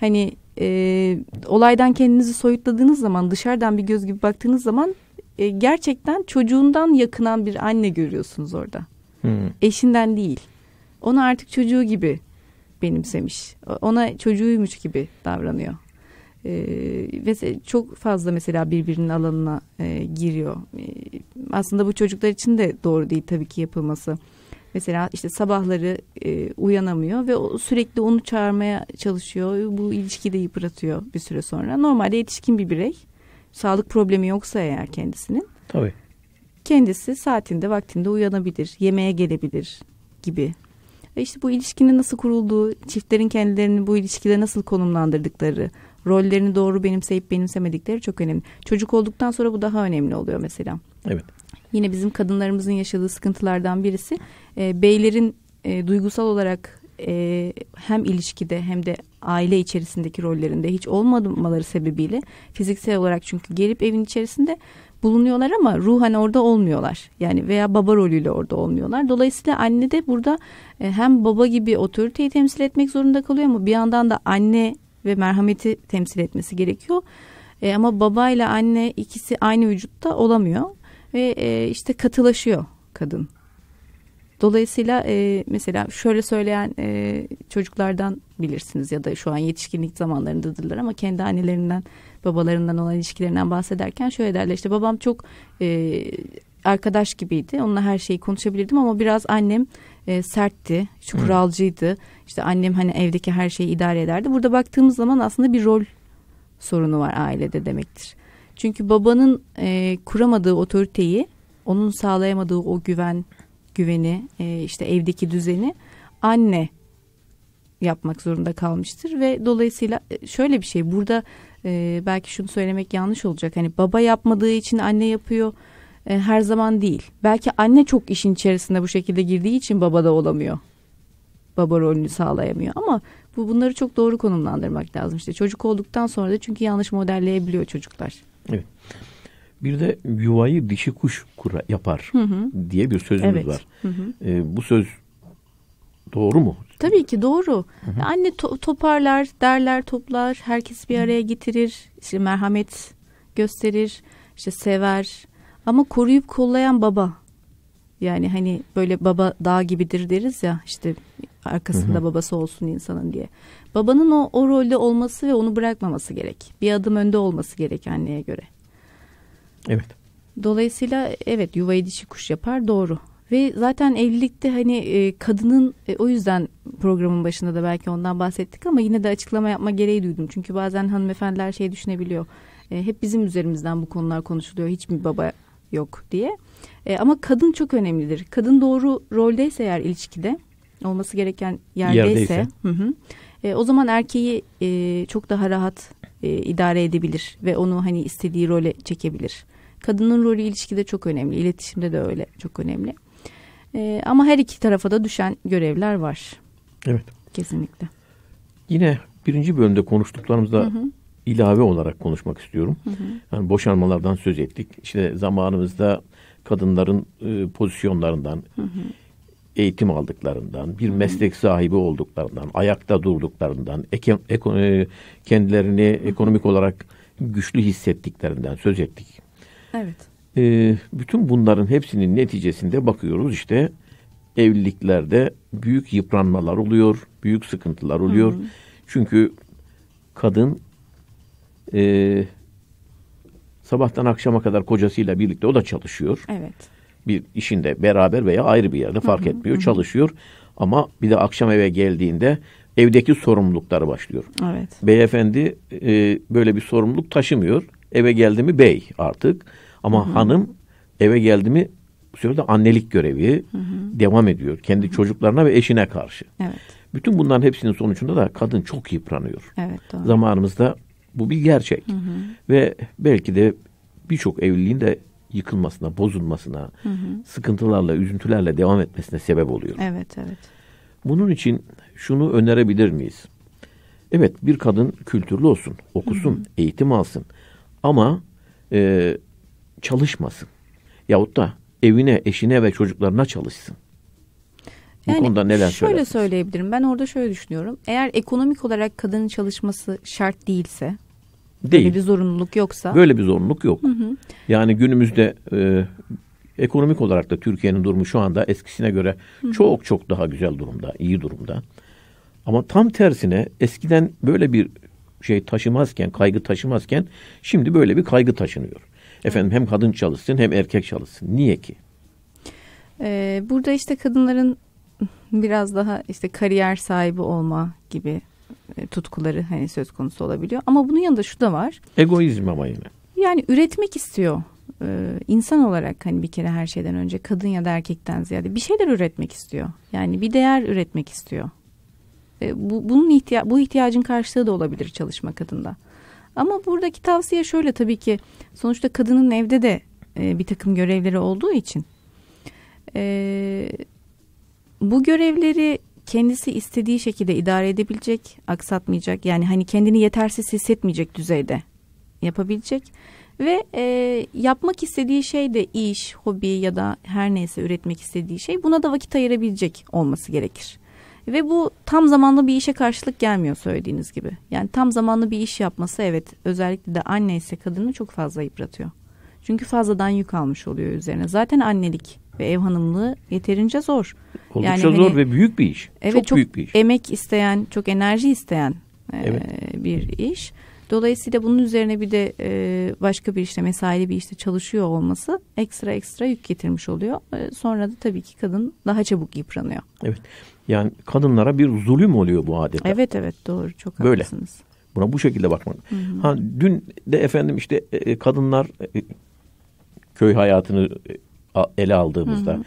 hani e, olaydan kendinizi soyutladığınız zaman dışarıdan bir göz gibi baktığınız zaman e, gerçekten çocuğundan yakınan bir anne görüyorsunuz orada. Hmm. Eşinden değil. Onu artık çocuğu gibi benimsemiş. Ona çocuğuymuş gibi davranıyor. Ee, ve çok fazla mesela birbirinin alanına e, giriyor. E, aslında bu çocuklar için de doğru değil tabii ki yapılması. Mesela işte sabahları e, uyanamıyor ve o sürekli onu çağırmaya çalışıyor. Bu ilişkiyi de yıpratıyor bir süre sonra. Normalde yetişkin bir birey, sağlık problemi yoksa eğer kendisinin. Tabii. Kendisi saatinde vaktinde uyanabilir, yemeğe gelebilir gibi. E işte bu ilişkinin nasıl kurulduğu, çiftlerin kendilerini bu ilişkide nasıl konumlandırdıkları, rollerini doğru benimseyip benimsemedikleri çok önemli. Çocuk olduktan sonra bu daha önemli oluyor mesela. Evet. Yine bizim kadınlarımızın yaşadığı sıkıntılardan birisi e, beylerin e, duygusal olarak e, hem ilişkide hem de aile içerisindeki rollerinde hiç olmamaları sebebiyle fiziksel olarak çünkü gelip evin içerisinde bulunuyorlar ama ruhani orada olmuyorlar. Yani veya baba rolüyle orada olmuyorlar. Dolayısıyla anne de burada e, hem baba gibi otoriteyi temsil etmek zorunda kalıyor ama bir yandan da anne ve merhameti temsil etmesi gerekiyor. E, ama ile anne ikisi aynı vücutta olamıyor ve e, işte katılaşıyor kadın. Dolayısıyla e, mesela şöyle söyleyen e, çocuklardan bilirsiniz ya da şu an yetişkinlik zamanlarındadırlar ama kendi annelerinden babalarından olan ilişkilerinden bahsederken şöyle derler işte babam çok e, arkadaş gibiydi onunla her şeyi konuşabilirdim ama biraz annem e, sertti, şu kuralcıydı. İşte annem hani evdeki her şeyi idare ederdi. Burada baktığımız zaman aslında bir rol sorunu var ailede demektir. Çünkü babanın e, kuramadığı otoriteyi, onun sağlayamadığı o güven, güveni, e, işte evdeki düzeni anne yapmak zorunda kalmıştır ve dolayısıyla e, şöyle bir şey burada e, belki şunu söylemek yanlış olacak. Hani baba yapmadığı için anne yapıyor e, her zaman değil. Belki anne çok işin içerisinde bu şekilde girdiği için baba da olamıyor. Baba rolünü sağlayamıyor ama bu bunları çok doğru konumlandırmak lazım işte. Çocuk olduktan sonra da çünkü yanlış modelleyebiliyor çocuklar. Evet. Bir de yuvayı dişi kuş kura, yapar hı hı. diye bir sözümüz evet. var. Hı hı. E, bu söz doğru mu? Tabii ki doğru. Hı hı. Anne to- toparlar, derler, toplar, herkes bir araya getirir, işte merhamet gösterir, işte sever, ama koruyup kollayan baba. Yani hani böyle baba dağ gibidir deriz ya işte arkasında hı hı. babası olsun insanın diye. Babanın o, o rolde olması ve onu bırakmaması gerek. Bir adım önde olması gerek anneye göre. Evet. Dolayısıyla evet yuvayı dişi kuş yapar doğru. Ve zaten evlilikte hani e, kadının e, o yüzden programın başında da belki ondan bahsettik ama yine de açıklama yapma gereği duydum. Çünkü bazen hanımefendiler şey düşünebiliyor. E, hep bizim üzerimizden bu konular konuşuluyor. Hiç mi baba yok diye. E, ama kadın çok önemlidir. Kadın doğru roldeyse eğer ilişkide olması gereken yerdeyse, yerdeyse. Hı hı, e, o zaman erkeği e, çok daha rahat e, idare edebilir ve onu hani istediği role çekebilir. Kadının rolü ilişkide çok önemli, iletişimde de öyle çok önemli. E, ama her iki tarafa da düşen görevler var. Evet. Kesinlikle. Yine birinci bölümde konuştuklarımızda hı hı ilave olarak konuşmak istiyorum. Hı hı. Yani boşanmalardan söz ettik. İşte zamanımızda kadınların e, pozisyonlarından, hı hı. eğitim aldıklarından, bir hı hı. meslek sahibi olduklarından, ayakta durduklarından, eke, eko, e, kendilerini hı hı. ekonomik olarak güçlü hissettiklerinden söz ettik. Evet. E, bütün bunların hepsinin neticesinde bakıyoruz işte evliliklerde büyük yıpranmalar oluyor, büyük sıkıntılar oluyor. Hı hı. Çünkü kadın e, sabahtan akşama kadar kocasıyla birlikte o da çalışıyor. Evet. Bir işinde beraber veya ayrı bir yerde fark hı hı, etmiyor hı. çalışıyor. Ama bir de akşam eve geldiğinde evdeki sorumlulukları başlıyor. Evet. Beyefendi e, böyle bir sorumluluk taşımıyor. Eve geldi mi bey artık. Ama hı hı. hanım eve geldi mi bu sefer annelik görevi hı hı. devam ediyor. Kendi hı hı. çocuklarına ve eşine karşı. Evet. Bütün bunların hepsinin sonucunda da kadın çok yıpranıyor. Evet, doğru. Zamanımızda bu bir gerçek. Hı hı. Ve belki de birçok evliliğin de yıkılmasına, bozulmasına, hı hı. sıkıntılarla, üzüntülerle devam etmesine sebep oluyor. Evet, evet. Bunun için şunu önerebilir miyiz? Evet, bir kadın kültürlü olsun, okusun, hı hı. eğitim alsın ama e, çalışmasın. Yahut da evine, eşine ve çocuklarına çalışsın. Yani Bu konuda neler şöyle söyleyebilirim. Ben orada şöyle düşünüyorum. Eğer ekonomik olarak kadının çalışması şart değilse, değil. Böyle bir zorunluluk yoksa. Böyle bir zorunluluk yok. Hı hı. Yani günümüzde e, ekonomik olarak da Türkiye'nin durumu şu anda eskisine göre hı. çok çok daha güzel durumda, iyi durumda. Ama tam tersine eskiden böyle bir şey taşımazken, kaygı taşımazken şimdi böyle bir kaygı taşınıyor. Efendim hem kadın çalışsın hem erkek çalışsın. Niye ki? Ee, burada işte kadınların biraz daha işte kariyer sahibi olma gibi e, tutkuları hani söz konusu olabiliyor. Ama bunun yanında şu da var. Egoizm ama yine. Yani üretmek istiyor. E, insan olarak hani bir kere her şeyden önce kadın ya da erkekten ziyade bir şeyler üretmek istiyor. Yani bir değer üretmek istiyor. E, bu, bunun ihtiya bu ihtiyacın karşılığı da olabilir çalışma kadında. Ama buradaki tavsiye şöyle tabii ki sonuçta kadının evde de bir takım görevleri olduğu için e, bu görevleri kendisi istediği şekilde idare edebilecek, aksatmayacak. Yani hani kendini yetersiz hissetmeyecek düzeyde yapabilecek ve e, yapmak istediği şey de iş, hobi ya da her neyse üretmek istediği şey buna da vakit ayırabilecek olması gerekir. Ve bu tam zamanlı bir işe karşılık gelmiyor söylediğiniz gibi. Yani tam zamanlı bir iş yapması evet özellikle de anne ise kadını çok fazla yıpratıyor. Çünkü fazladan yük almış oluyor üzerine. Zaten annelik ve ev hanımlığı yeterince zor. Oldukça yani zor hani, ve büyük bir iş. Evet, çok, çok büyük bir iş. Emek isteyen, çok enerji isteyen e, evet. bir iş. Dolayısıyla bunun üzerine bir de e, başka bir işte mesaili bir işte çalışıyor olması ekstra ekstra yük getirmiş oluyor. E, sonra da tabii ki kadın daha çabuk yıpranıyor. Evet. Yani kadınlara bir zulüm oluyor bu adeta. Evet evet doğru çok Böyle. Buna bu şekilde bakmak. Hı hı. Ha dün de efendim işte e, e kadınlar e, köy hayatını e, ele aldığımızda. Hı hı.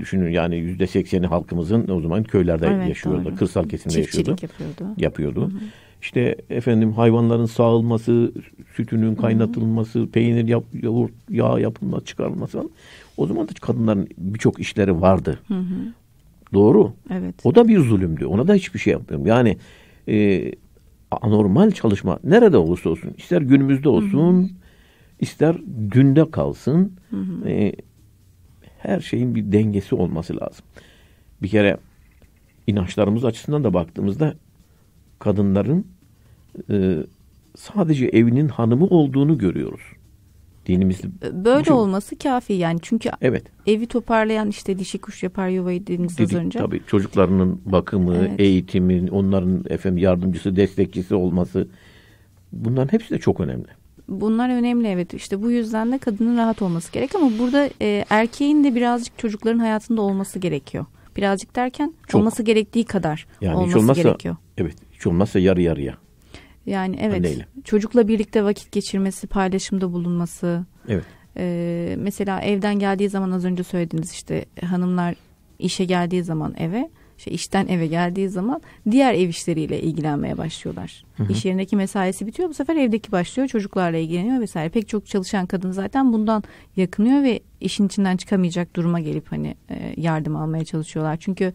Düşünün yani yüzde sekseni halkımızın o zaman köylerde evet, yaşıyordu, doğru. kırsal kesimde Çiftçilik yaşıyordu. yapıyordu. Yapıyordu. Hı hı. İşte efendim hayvanların sağılması, sütünün kaynatılması, hı hı. peynir, yap, yoğurt, yağ yapılması, çıkarılması falan. O zaman da kadınların birçok işleri vardı. Hı hı. Doğru. Evet. O da bir zulümdü. Ona da hiçbir şey yapmıyorum. Yani e, anormal çalışma nerede olursa olsun, ister günümüzde olsun, hı hı. ister dünde kalsın. Hı hı. E, her şeyin bir dengesi olması lazım. Bir kere inançlarımız açısından da baktığımızda kadınların e, sadece evinin hanımı olduğunu görüyoruz. Dinimiz e, böyle çok... olması kafi yani çünkü evet. evi toparlayan işte dişi kuş yapar yuvayı dediğiniz Dedik, az önce. Tabii çocuklarının bakımı, evet. eğitimi, onların efendim yardımcısı, destekçisi olması bunların hepsi de çok önemli bunlar önemli evet. işte bu yüzden de kadının rahat olması gerek ama burada e, erkeğin de birazcık çocukların hayatında olması gerekiyor. Birazcık derken Çok. olması gerektiği kadar yani olması hiç olmazsa, gerekiyor. Evet hiç olmazsa yarı yarıya. Yani evet Anneyle. çocukla birlikte vakit geçirmesi, paylaşımda bulunması. Evet. E, mesela evden geldiği zaman az önce söylediğiniz işte hanımlar işe geldiği zaman eve işte işten eve geldiği zaman diğer ev işleriyle ilgilenmeye başlıyorlar. Hı hı. İş yerindeki mesaisi bitiyor bu sefer evdeki başlıyor çocuklarla ilgileniyor vesaire. Pek çok çalışan kadın zaten bundan yakınıyor ve işin içinden çıkamayacak duruma gelip hani e, yardım almaya çalışıyorlar. Çünkü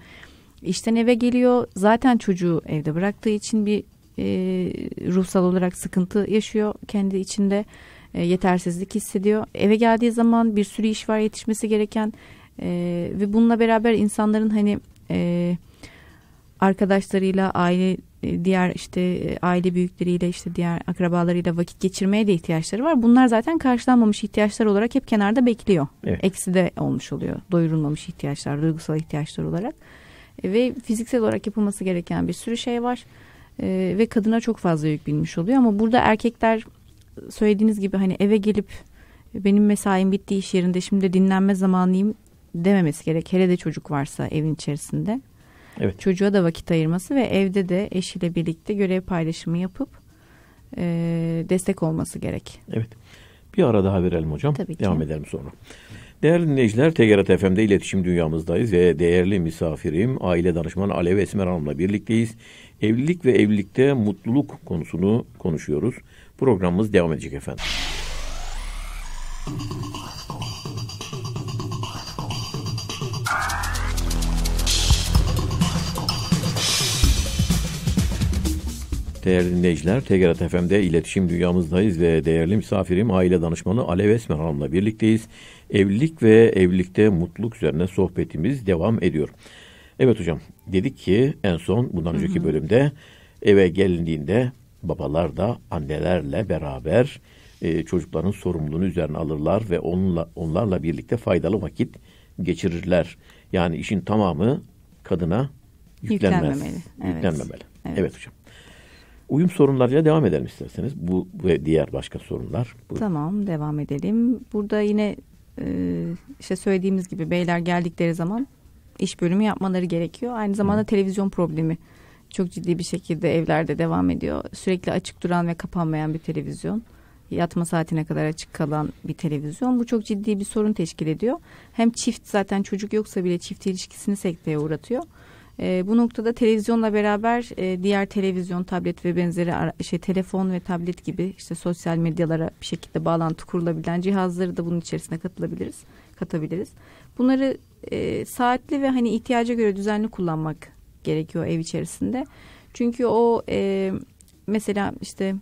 işten eve geliyor zaten çocuğu evde bıraktığı için bir e, ruhsal olarak sıkıntı yaşıyor kendi içinde e, yetersizlik hissediyor. Eve geldiği zaman bir sürü iş var yetişmesi gereken e, ve bununla beraber insanların hani e, arkadaşlarıyla aile e, diğer işte e, aile büyükleriyle işte diğer akrabalarıyla vakit geçirmeye de ihtiyaçları var. Bunlar zaten karşılanmamış ihtiyaçlar olarak hep kenarda bekliyor. Evet. Eksi de olmuş oluyor. Doyurulmamış ihtiyaçlar, duygusal ihtiyaçlar olarak. E, ve fiziksel olarak yapılması gereken bir sürü şey var. ve kadına çok fazla yük binmiş oluyor ama burada erkekler söylediğiniz gibi hani eve gelip benim mesaim bitti iş yerinde şimdi dinlenme zamanıyım dememesi gerek. Hele de çocuk varsa evin içerisinde. Evet. Çocuğa da vakit ayırması ve evde de eşiyle birlikte görev paylaşımı yapıp e, destek olması gerek. Evet. Bir ara daha verelim hocam. Tabii ki. Devam edelim sonra. Değerli dinleyiciler, TGRT FM'de iletişim dünyamızdayız ve değerli misafirim aile danışmanı Alev Esmer Hanım'la birlikteyiz. Evlilik ve evlilikte mutluluk konusunu konuşuyoruz. Programımız devam edecek efendim. Değerli dinleyiciler, TGRT FM'de iletişim dünyamızdayız ve değerli misafirim aile danışmanı Alev Esmer Hanım'la birlikteyiz. Evlilik ve evlilikte mutluluk üzerine sohbetimiz devam ediyor. Evet hocam, dedik ki en son bundan önceki bölümde eve gelindiğinde babalar da annelerle beraber e, çocukların sorumluluğunu üzerine alırlar ve onunla onlarla birlikte faydalı vakit geçirirler. Yani işin tamamı kadına yüklenmez. Yüklenmemeli. Evet. Yüklenmemeli. Evet, evet hocam uyum sorunlarıyla devam edelim isterseniz. Bu ve diğer başka sorunlar. Buyurun. Tamam devam edelim. Burada yine e, işte söylediğimiz gibi beyler geldikleri zaman iş bölümü yapmaları gerekiyor. Aynı zamanda Hı. televizyon problemi çok ciddi bir şekilde evlerde devam ediyor. Sürekli açık duran ve kapanmayan bir televizyon. Yatma saatine kadar açık kalan bir televizyon. Bu çok ciddi bir sorun teşkil ediyor. Hem çift zaten çocuk yoksa bile çift ilişkisini sekteye uğratıyor. E, bu noktada televizyonla beraber e, diğer televizyon, tablet ve benzeri ara, şey telefon ve tablet gibi işte sosyal medyalara bir şekilde bağlantı kurulabilen cihazları da bunun içerisine katılabiliriz, katabiliriz. Bunları e, saatli ve hani ihtiyaca göre düzenli kullanmak gerekiyor ev içerisinde. Çünkü o e, mesela işte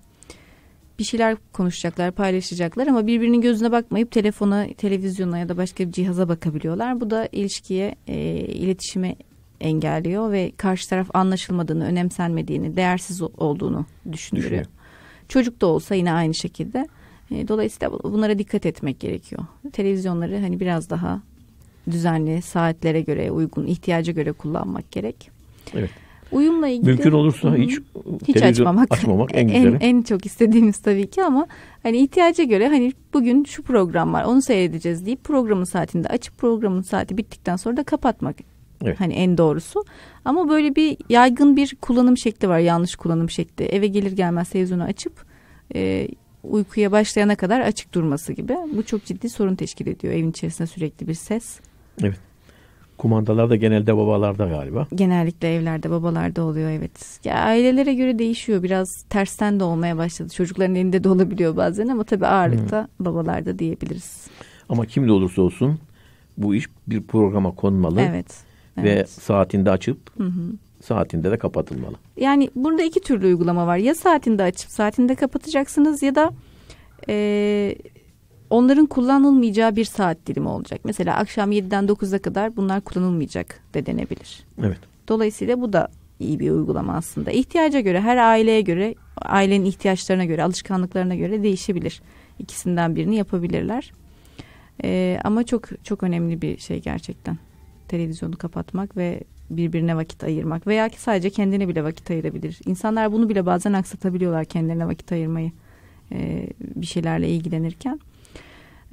bir şeyler konuşacaklar, paylaşacaklar ama birbirinin gözüne bakmayıp telefona, televizyona ya da başka bir cihaza bakabiliyorlar. Bu da ilişkiye, e, iletişime engelliyor ve karşı taraf anlaşılmadığını, önemsenmediğini, değersiz olduğunu düşündürüyor. Düşünüyor. Çocuk da olsa yine aynı şekilde. E, dolayısıyla bunlara dikkat etmek gerekiyor. Televizyonları hani biraz daha düzenli, saatlere göre uygun, ihtiyaca göre kullanmak gerek. Evet. Uyumla ilgili mümkün olursa hiç hiç açmamak, açmamak en, en güzeli. En, çok istediğimiz tabii ki ama hani ihtiyaca göre hani bugün şu program var onu seyredeceğiz deyip programın saatinde açıp programın saati bittikten sonra da kapatmak Evet. Hani en doğrusu. Ama böyle bir yaygın bir kullanım şekli var. Yanlış kullanım şekli. Eve gelir gelmez televizyonu açıp e, uykuya başlayana kadar açık durması gibi. Bu çok ciddi sorun teşkil ediyor. Evin içerisinde sürekli bir ses. Evet. Kumandalar da genelde babalarda galiba. Genellikle evlerde babalarda oluyor evet. Ya ailelere göre değişiyor. Biraz tersten de olmaya başladı. Çocukların elinde de olabiliyor bazen ama tabii ağırlıkta hmm. babalarda diyebiliriz. Ama kim de olursa olsun bu iş bir programa konmalı. Evet. Evet. Ve saatinde açıp hı hı. saatinde de kapatılmalı. Yani burada iki türlü uygulama var. Ya saatinde açıp saatinde kapatacaksınız ya da e, onların kullanılmayacağı bir saat dilimi olacak. Mesela akşam 7'den 9'a kadar bunlar kullanılmayacak de denebilir. Evet. Dolayısıyla bu da iyi bir uygulama aslında. İhtiyaca göre, her aileye göre, ailenin ihtiyaçlarına göre, alışkanlıklarına göre değişebilir. İkisinden birini yapabilirler. Ee, ama çok çok önemli bir şey gerçekten televizyonu kapatmak ve birbirine vakit ayırmak veya ki sadece kendine bile vakit ayırabilir. İnsanlar bunu bile bazen aksatabiliyorlar kendilerine vakit ayırmayı e, bir şeylerle ilgilenirken.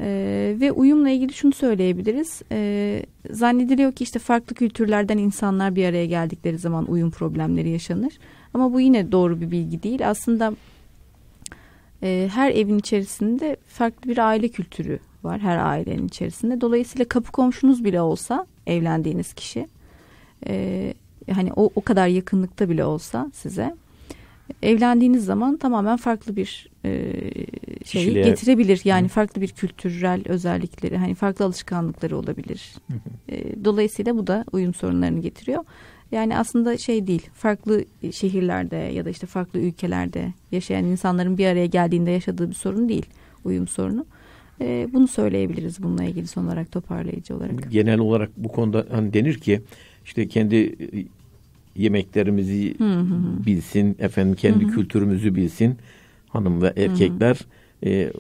Ee, ve uyumla ilgili şunu söyleyebiliriz. Ee, zannediliyor ki işte farklı kültürlerden insanlar bir araya geldikleri zaman uyum problemleri yaşanır. Ama bu yine doğru bir bilgi değil. Aslında e, her evin içerisinde farklı bir aile kültürü var her ailenin içerisinde. Dolayısıyla kapı komşunuz bile olsa evlendiğiniz kişi e, hani o, o kadar yakınlıkta bile olsa size evlendiğiniz zaman tamamen farklı bir e, şeyi Kişiliğe... getirebilir. Yani Hı. farklı bir kültürel özellikleri, hani farklı alışkanlıkları olabilir. Hı E, dolayısıyla bu da uyum sorunlarını getiriyor. Yani aslında şey değil, farklı şehirlerde ya da işte farklı ülkelerde yaşayan insanların bir araya geldiğinde yaşadığı bir sorun değil uyum sorunu. E, bunu söyleyebiliriz bununla ilgili son olarak toparlayıcı olarak. Genel olarak bu konuda hani denir ki işte kendi e, yemeklerimizi hı hı. bilsin, efendim kendi hı hı. kültürümüzü bilsin hanım ve erkekler hı hı. E,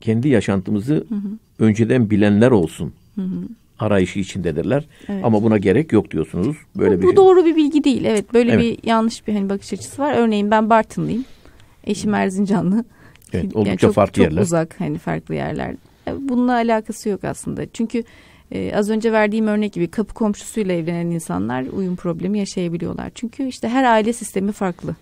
kendi yaşantımızı hı hı. önceden bilenler olsun. Hı hı arayışı içindedirler. Evet. Ama buna gerek yok diyorsunuz. Böyle bu, bir bu şey. doğru bir bilgi değil. Evet, böyle evet. bir yanlış bir hani bakış açısı var. Örneğin ben Bartınlıyım. Eşim Erzincanlı. Evet, oldukça yani çok, farklı çok yerler. uzak hani farklı yerler. E, bununla alakası yok aslında. Çünkü e, az önce verdiğim örnek gibi kapı komşusuyla evlenen insanlar uyum problemi yaşayabiliyorlar. Çünkü işte her aile sistemi farklı.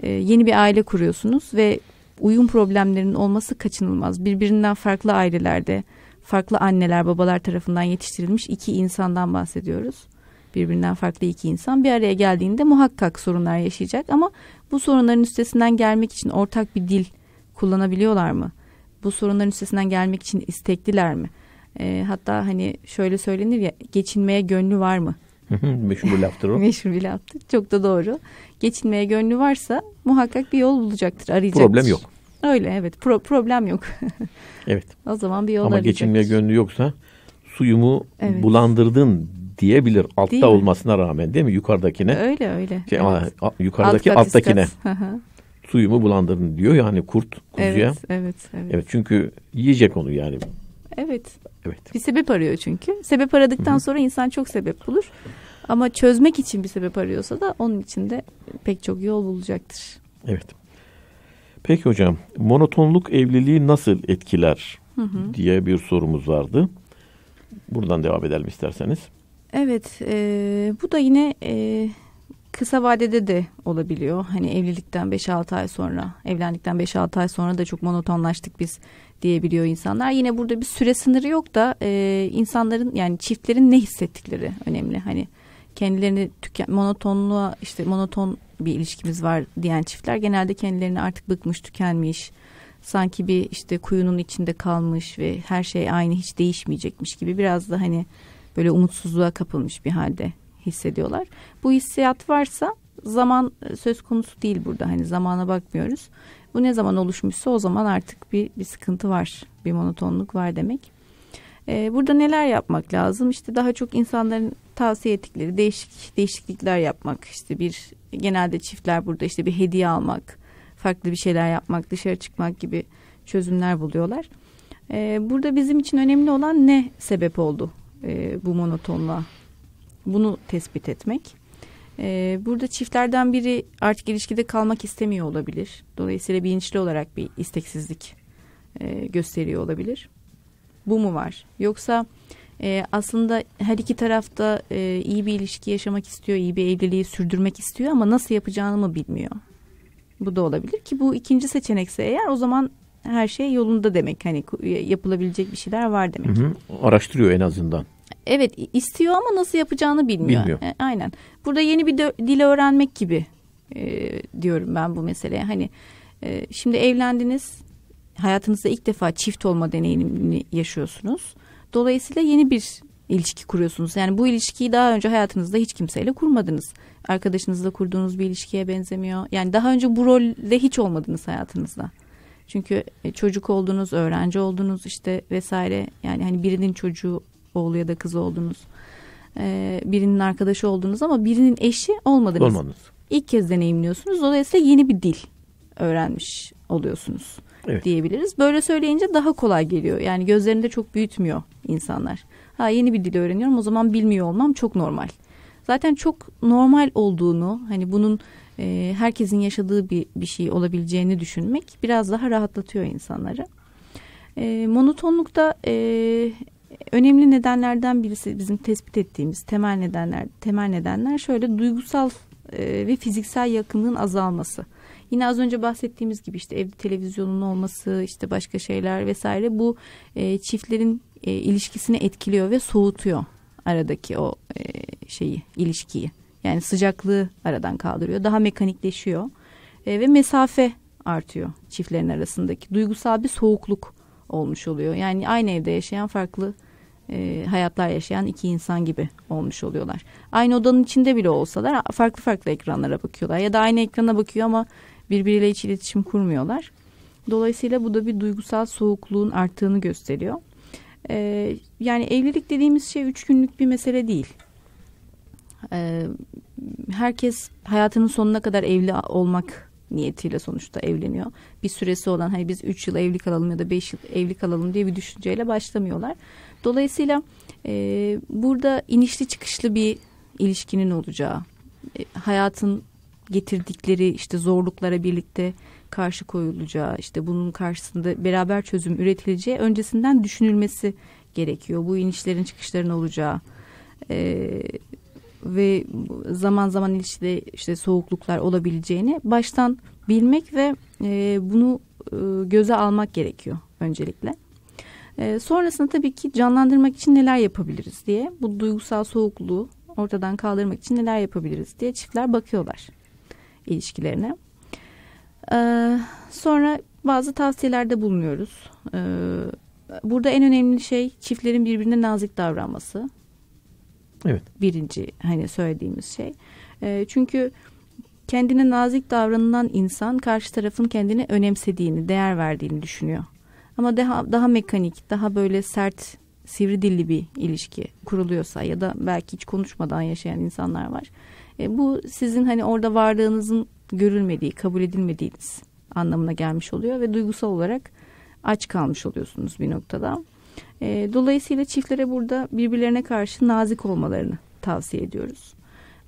E, yeni bir aile kuruyorsunuz ve uyum problemlerinin olması kaçınılmaz. Birbirinden farklı ailelerde, farklı anneler, babalar tarafından yetiştirilmiş iki insandan bahsediyoruz. Birbirinden farklı iki insan bir araya geldiğinde muhakkak sorunlar yaşayacak ama bu sorunların üstesinden gelmek için ortak bir dil kullanabiliyorlar mı? Bu sorunların üstesinden gelmek için istekliler mi? E, hatta hani şöyle söylenir ya geçinmeye gönlü var mı? Meşhur bir laftır o. Meşhur bir laftır. Çok da doğru. Geçinmeye gönlü varsa muhakkak bir yol bulacaktır, arayacaktır. Problem yok. Öyle evet. Pro problem yok. evet. O zaman bir yol Ama arayacaktır. geçinmeye gönlü yoksa suyumu evet. bulandırdın diyebilir altta değil olmasına mi? rağmen değil mi yukarıdakine? Öyle öyle. Şey, evet. Ama yukarıdaki Alt kat, alttakine. Kat suyumu bulandırın diyor yani kurt kuzuya. Evet, evet, evet. Evet çünkü yiyecek onu yani. Evet. Evet. Bir sebep arıyor çünkü. Sebep aradıktan Hı-hı. sonra insan çok sebep bulur. Ama çözmek için bir sebep arıyorsa da onun için de pek çok yol bulacaktır. Evet. Peki hocam, monotonluk evliliği nasıl etkiler hı hı. diye bir sorumuz vardı. Buradan devam edelim isterseniz. Evet, e, bu da yine e, kısa vadede de olabiliyor. Hani evlilikten 5-6 ay sonra, evlendikten 5-6 ay sonra da çok monotonlaştık biz diyebiliyor insanlar. Yine burada bir süre sınırı yok da e, insanların yani çiftlerin ne hissettikleri önemli. Hani kendilerini tüken, monotonluğa işte monoton bir ilişkimiz var diyen çiftler genelde kendilerini artık bıkmış, tükenmiş, sanki bir işte kuyunun içinde kalmış ve her şey aynı hiç değişmeyecekmiş gibi biraz da hani böyle umutsuzluğa kapılmış bir halde hissediyorlar. Bu hissiyat varsa zaman e, söz konusu değil burada. Hani zamana bakmıyoruz. Bu ne zaman oluşmuşsa o zaman artık bir, bir sıkıntı var. Bir monotonluk var demek. Ee, burada neler yapmak lazım? İşte daha çok insanların tavsiye ettikleri değişik değişiklikler yapmak. İşte bir genelde çiftler burada işte bir hediye almak, farklı bir şeyler yapmak, dışarı çıkmak gibi çözümler buluyorlar. Ee, burada bizim için önemli olan ne sebep oldu e, bu monotonluğa? Bunu tespit etmek. E, burada çiftlerden biri artık ilişkide kalmak istemiyor olabilir. Dolayısıyla bilinçli olarak bir isteksizlik e, gösteriyor olabilir. Bu mu var? Yoksa e, aslında her iki tarafta e, iyi bir ilişki yaşamak istiyor, iyi bir evliliği sürdürmek istiyor ama nasıl yapacağını mı bilmiyor. Bu da olabilir ki bu ikinci seçenekse eğer o zaman her şey yolunda demek. Hani e, yapılabilecek bir şeyler var demek. Hı hı. Araştırıyor en azından evet istiyor ama nasıl yapacağını bilmiyor. bilmiyor. E, aynen. Burada yeni bir dil öğrenmek gibi e, diyorum ben bu meseleye. Hani e, şimdi evlendiniz, hayatınızda ilk defa çift olma deneyimini yaşıyorsunuz. Dolayısıyla yeni bir ilişki kuruyorsunuz. Yani bu ilişkiyi daha önce hayatınızda hiç kimseyle kurmadınız. Arkadaşınızla kurduğunuz bir ilişkiye benzemiyor. Yani daha önce bu rolde hiç olmadınız hayatınızda. Çünkü e, çocuk oldunuz, öğrenci oldunuz işte vesaire. Yani hani birinin çocuğu oğlu ya da kız oldunuz. E, birinin arkadaşı oldunuz ama birinin eşi olmadınız. Olmadınız. İlk kez deneyimliyorsunuz. Dolayısıyla yeni bir dil öğrenmiş oluyorsunuz evet. diyebiliriz. Böyle söyleyince daha kolay geliyor. Yani gözlerinde çok büyütmüyor insanlar. Ha yeni bir dil öğreniyorum o zaman bilmiyor olmam çok normal. Zaten çok normal olduğunu hani bunun e, herkesin yaşadığı bir, bir şey olabileceğini düşünmek biraz daha rahatlatıyor insanları. E, monotonlukta e, önemli nedenlerden birisi bizim tespit ettiğimiz temel nedenler temel nedenler şöyle duygusal e, ve fiziksel yakınlığın azalması. Yine az önce bahsettiğimiz gibi işte evde televizyonun olması, işte başka şeyler vesaire bu e, çiftlerin e, ilişkisini etkiliyor ve soğutuyor aradaki o şeyi, ilişkiyi. Yani sıcaklığı aradan kaldırıyor, daha mekanikleşiyor ve mesafe artıyor çiftlerin arasındaki. Duygusal bir soğukluk olmuş oluyor. Yani aynı evde yaşayan farklı e, hayatlar yaşayan iki insan gibi olmuş oluyorlar. Aynı odanın içinde bile olsalar farklı farklı ekranlara bakıyorlar ya da aynı ekrana bakıyor ama birbiriyle hiç iletişim kurmuyorlar. Dolayısıyla bu da bir duygusal soğukluğun arttığını gösteriyor. E, yani evlilik dediğimiz şey üç günlük bir mesele değil. E, herkes hayatının sonuna kadar evli olmak niyetiyle sonuçta evleniyor. Bir süresi olan hani biz 3 yıl evli kalalım ya da 5 yıl evli kalalım diye bir düşünceyle başlamıyorlar. Dolayısıyla e, burada inişli çıkışlı bir ilişkinin olacağı, e, hayatın getirdikleri işte zorluklara birlikte karşı koyulacağı, işte bunun karşısında beraber çözüm üretileceği öncesinden düşünülmesi gerekiyor. Bu inişlerin çıkışların olacağı, e, ve zaman zaman ilişkide işte soğukluklar olabileceğini baştan bilmek ve e, bunu e, göze almak gerekiyor öncelikle. E, sonrasında tabii ki canlandırmak için neler yapabiliriz diye bu duygusal soğukluğu ortadan kaldırmak için neler yapabiliriz diye çiftler bakıyorlar ilişkilerine. E, sonra bazı tavsiyelerde bulunuyoruz. E, burada en önemli şey çiftlerin birbirine nazik davranması. Evet. Birinci hani söylediğimiz şey. E, çünkü kendine nazik davranılan insan karşı tarafın kendini önemsediğini, değer verdiğini düşünüyor. Ama daha daha mekanik, daha böyle sert, sivri dilli bir ilişki kuruluyorsa ya da belki hiç konuşmadan yaşayan insanlar var. E, bu sizin hani orada varlığınızın görülmediği, kabul edilmediğiniz anlamına gelmiş oluyor ve duygusal olarak aç kalmış oluyorsunuz bir noktada. E, dolayısıyla çiftlere burada birbirlerine karşı nazik olmalarını tavsiye ediyoruz.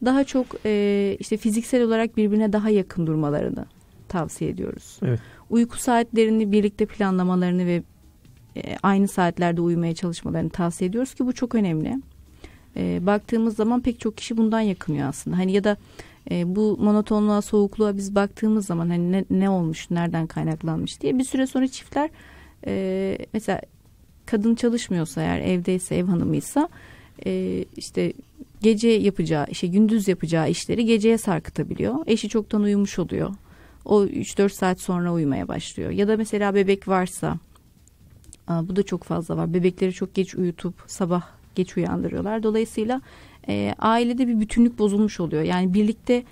Daha çok e, işte fiziksel olarak birbirine daha yakın durmalarını tavsiye ediyoruz. Evet. Uyku saatlerini birlikte planlamalarını ve e, aynı saatlerde uyumaya çalışmalarını tavsiye ediyoruz ki bu çok önemli. E, baktığımız zaman pek çok kişi bundan yakınıyor aslında. Hani ya da e, bu monotonluğa, soğukluğa biz baktığımız zaman hani ne, ne olmuş, nereden kaynaklanmış diye bir süre sonra çiftler e, mesela kadın çalışmıyorsa eğer evdeyse ev hanımıysa e, işte gece yapacağı işe gündüz yapacağı işleri geceye sarkıtabiliyor. Eşi çoktan uyumuş oluyor. O 3-4 saat sonra uyumaya başlıyor. Ya da mesela bebek varsa Aa, bu da çok fazla var. Bebekleri çok geç uyutup sabah geç uyandırıyorlar. Dolayısıyla e, ailede bir bütünlük bozulmuş oluyor. Yani birlikte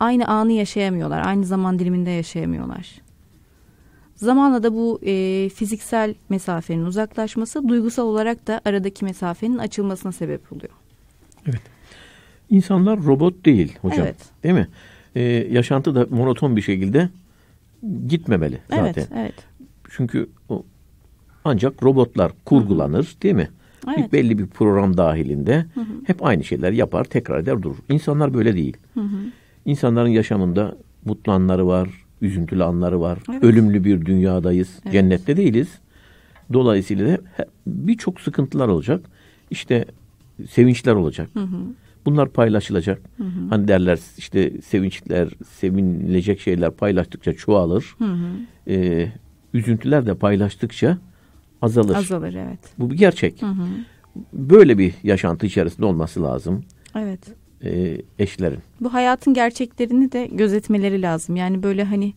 aynı anı yaşayamıyorlar. Aynı zaman diliminde yaşayamıyorlar. Zamanla da bu e, fiziksel mesafenin uzaklaşması duygusal olarak da aradaki mesafenin açılmasına sebep oluyor. Evet. İnsanlar robot değil hocam. Evet. Değil mi? Ee, yaşantı da monoton bir şekilde gitmemeli zaten. Evet, evet. Çünkü o, ancak robotlar kurgulanır Hı. değil mi? Evet. Bir, belli bir program dahilinde hı hı. hep aynı şeyler yapar, tekrar eder durur. İnsanlar böyle değil. Hı hı. İnsanların yaşamında mutlu anları var, üzüntülü anları var. Evet. Ölümlü bir dünyadayız. Evet. Cennette değiliz. Dolayısıyla birçok sıkıntılar olacak. İşte sevinçler olacak. Hı hı. Bunlar paylaşılacak. Hı hı. Hani derler işte sevinçler, sevinilecek şeyler paylaştıkça çoğalır. Hı hı. Ee, üzüntüler de paylaştıkça azalır. Azalır evet. Bu bir gerçek. Hı hı. Böyle bir yaşantı içerisinde olması lazım. Evet. E, eşlerin. Bu hayatın gerçeklerini de gözetmeleri lazım. Yani böyle hani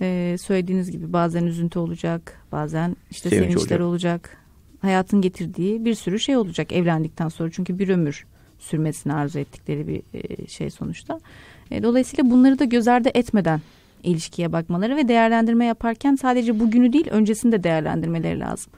e, söylediğiniz gibi bazen üzüntü olacak, bazen işte Sevinç sevinçler olacak. olacak. Hayatın getirdiği bir sürü şey olacak evlendikten sonra. Çünkü bir ömür sürmesini arzu ettikleri bir e, şey sonuçta. E, dolayısıyla bunları da göz ardı etmeden ilişkiye bakmaları ve değerlendirme yaparken sadece bugünü değil öncesini de değerlendirmeleri lazım.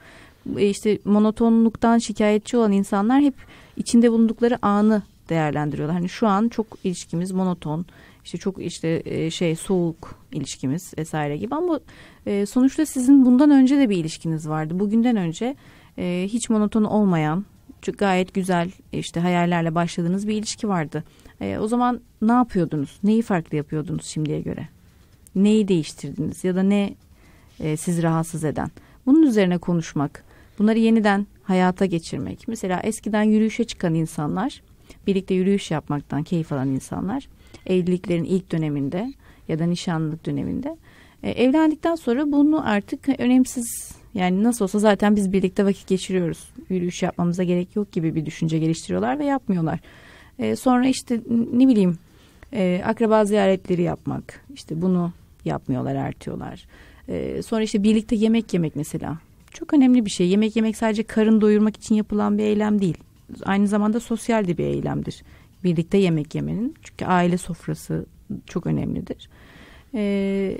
E, işte monotonluktan şikayetçi olan insanlar hep içinde bulundukları anı değerlendiriyorlar. Hani şu an çok ilişkimiz monoton, işte çok işte e, şey soğuk ilişkimiz vesaire gibi ama e, sonuçta sizin bundan önce de bir ilişkiniz vardı. Bugünden önce e, hiç monoton olmayan çok gayet güzel işte hayallerle başladığınız bir ilişki vardı. o zaman ne yapıyordunuz? Neyi farklı yapıyordunuz şimdiye göre? Neyi değiştirdiniz ya da ne sizi rahatsız eden? Bunun üzerine konuşmak, bunları yeniden hayata geçirmek. Mesela eskiden yürüyüşe çıkan insanlar birlikte yürüyüş yapmaktan keyif alan insanlar evliliklerin ilk döneminde ya da nişanlılık döneminde e, evlendikten sonra bunu artık önemsiz yani nasıl olsa zaten biz birlikte vakit geçiriyoruz. Yürüyüş yapmamıza gerek yok gibi bir düşünce geliştiriyorlar ve yapmıyorlar. E, sonra işte ne bileyim e, akraba ziyaretleri yapmak işte bunu yapmıyorlar artıyorlar. E, sonra işte birlikte yemek yemek mesela çok önemli bir şey. Yemek yemek sadece karın doyurmak için yapılan bir eylem değil aynı zamanda sosyal de bir eylemdir. Birlikte yemek yemenin. Çünkü aile sofrası çok önemlidir. E,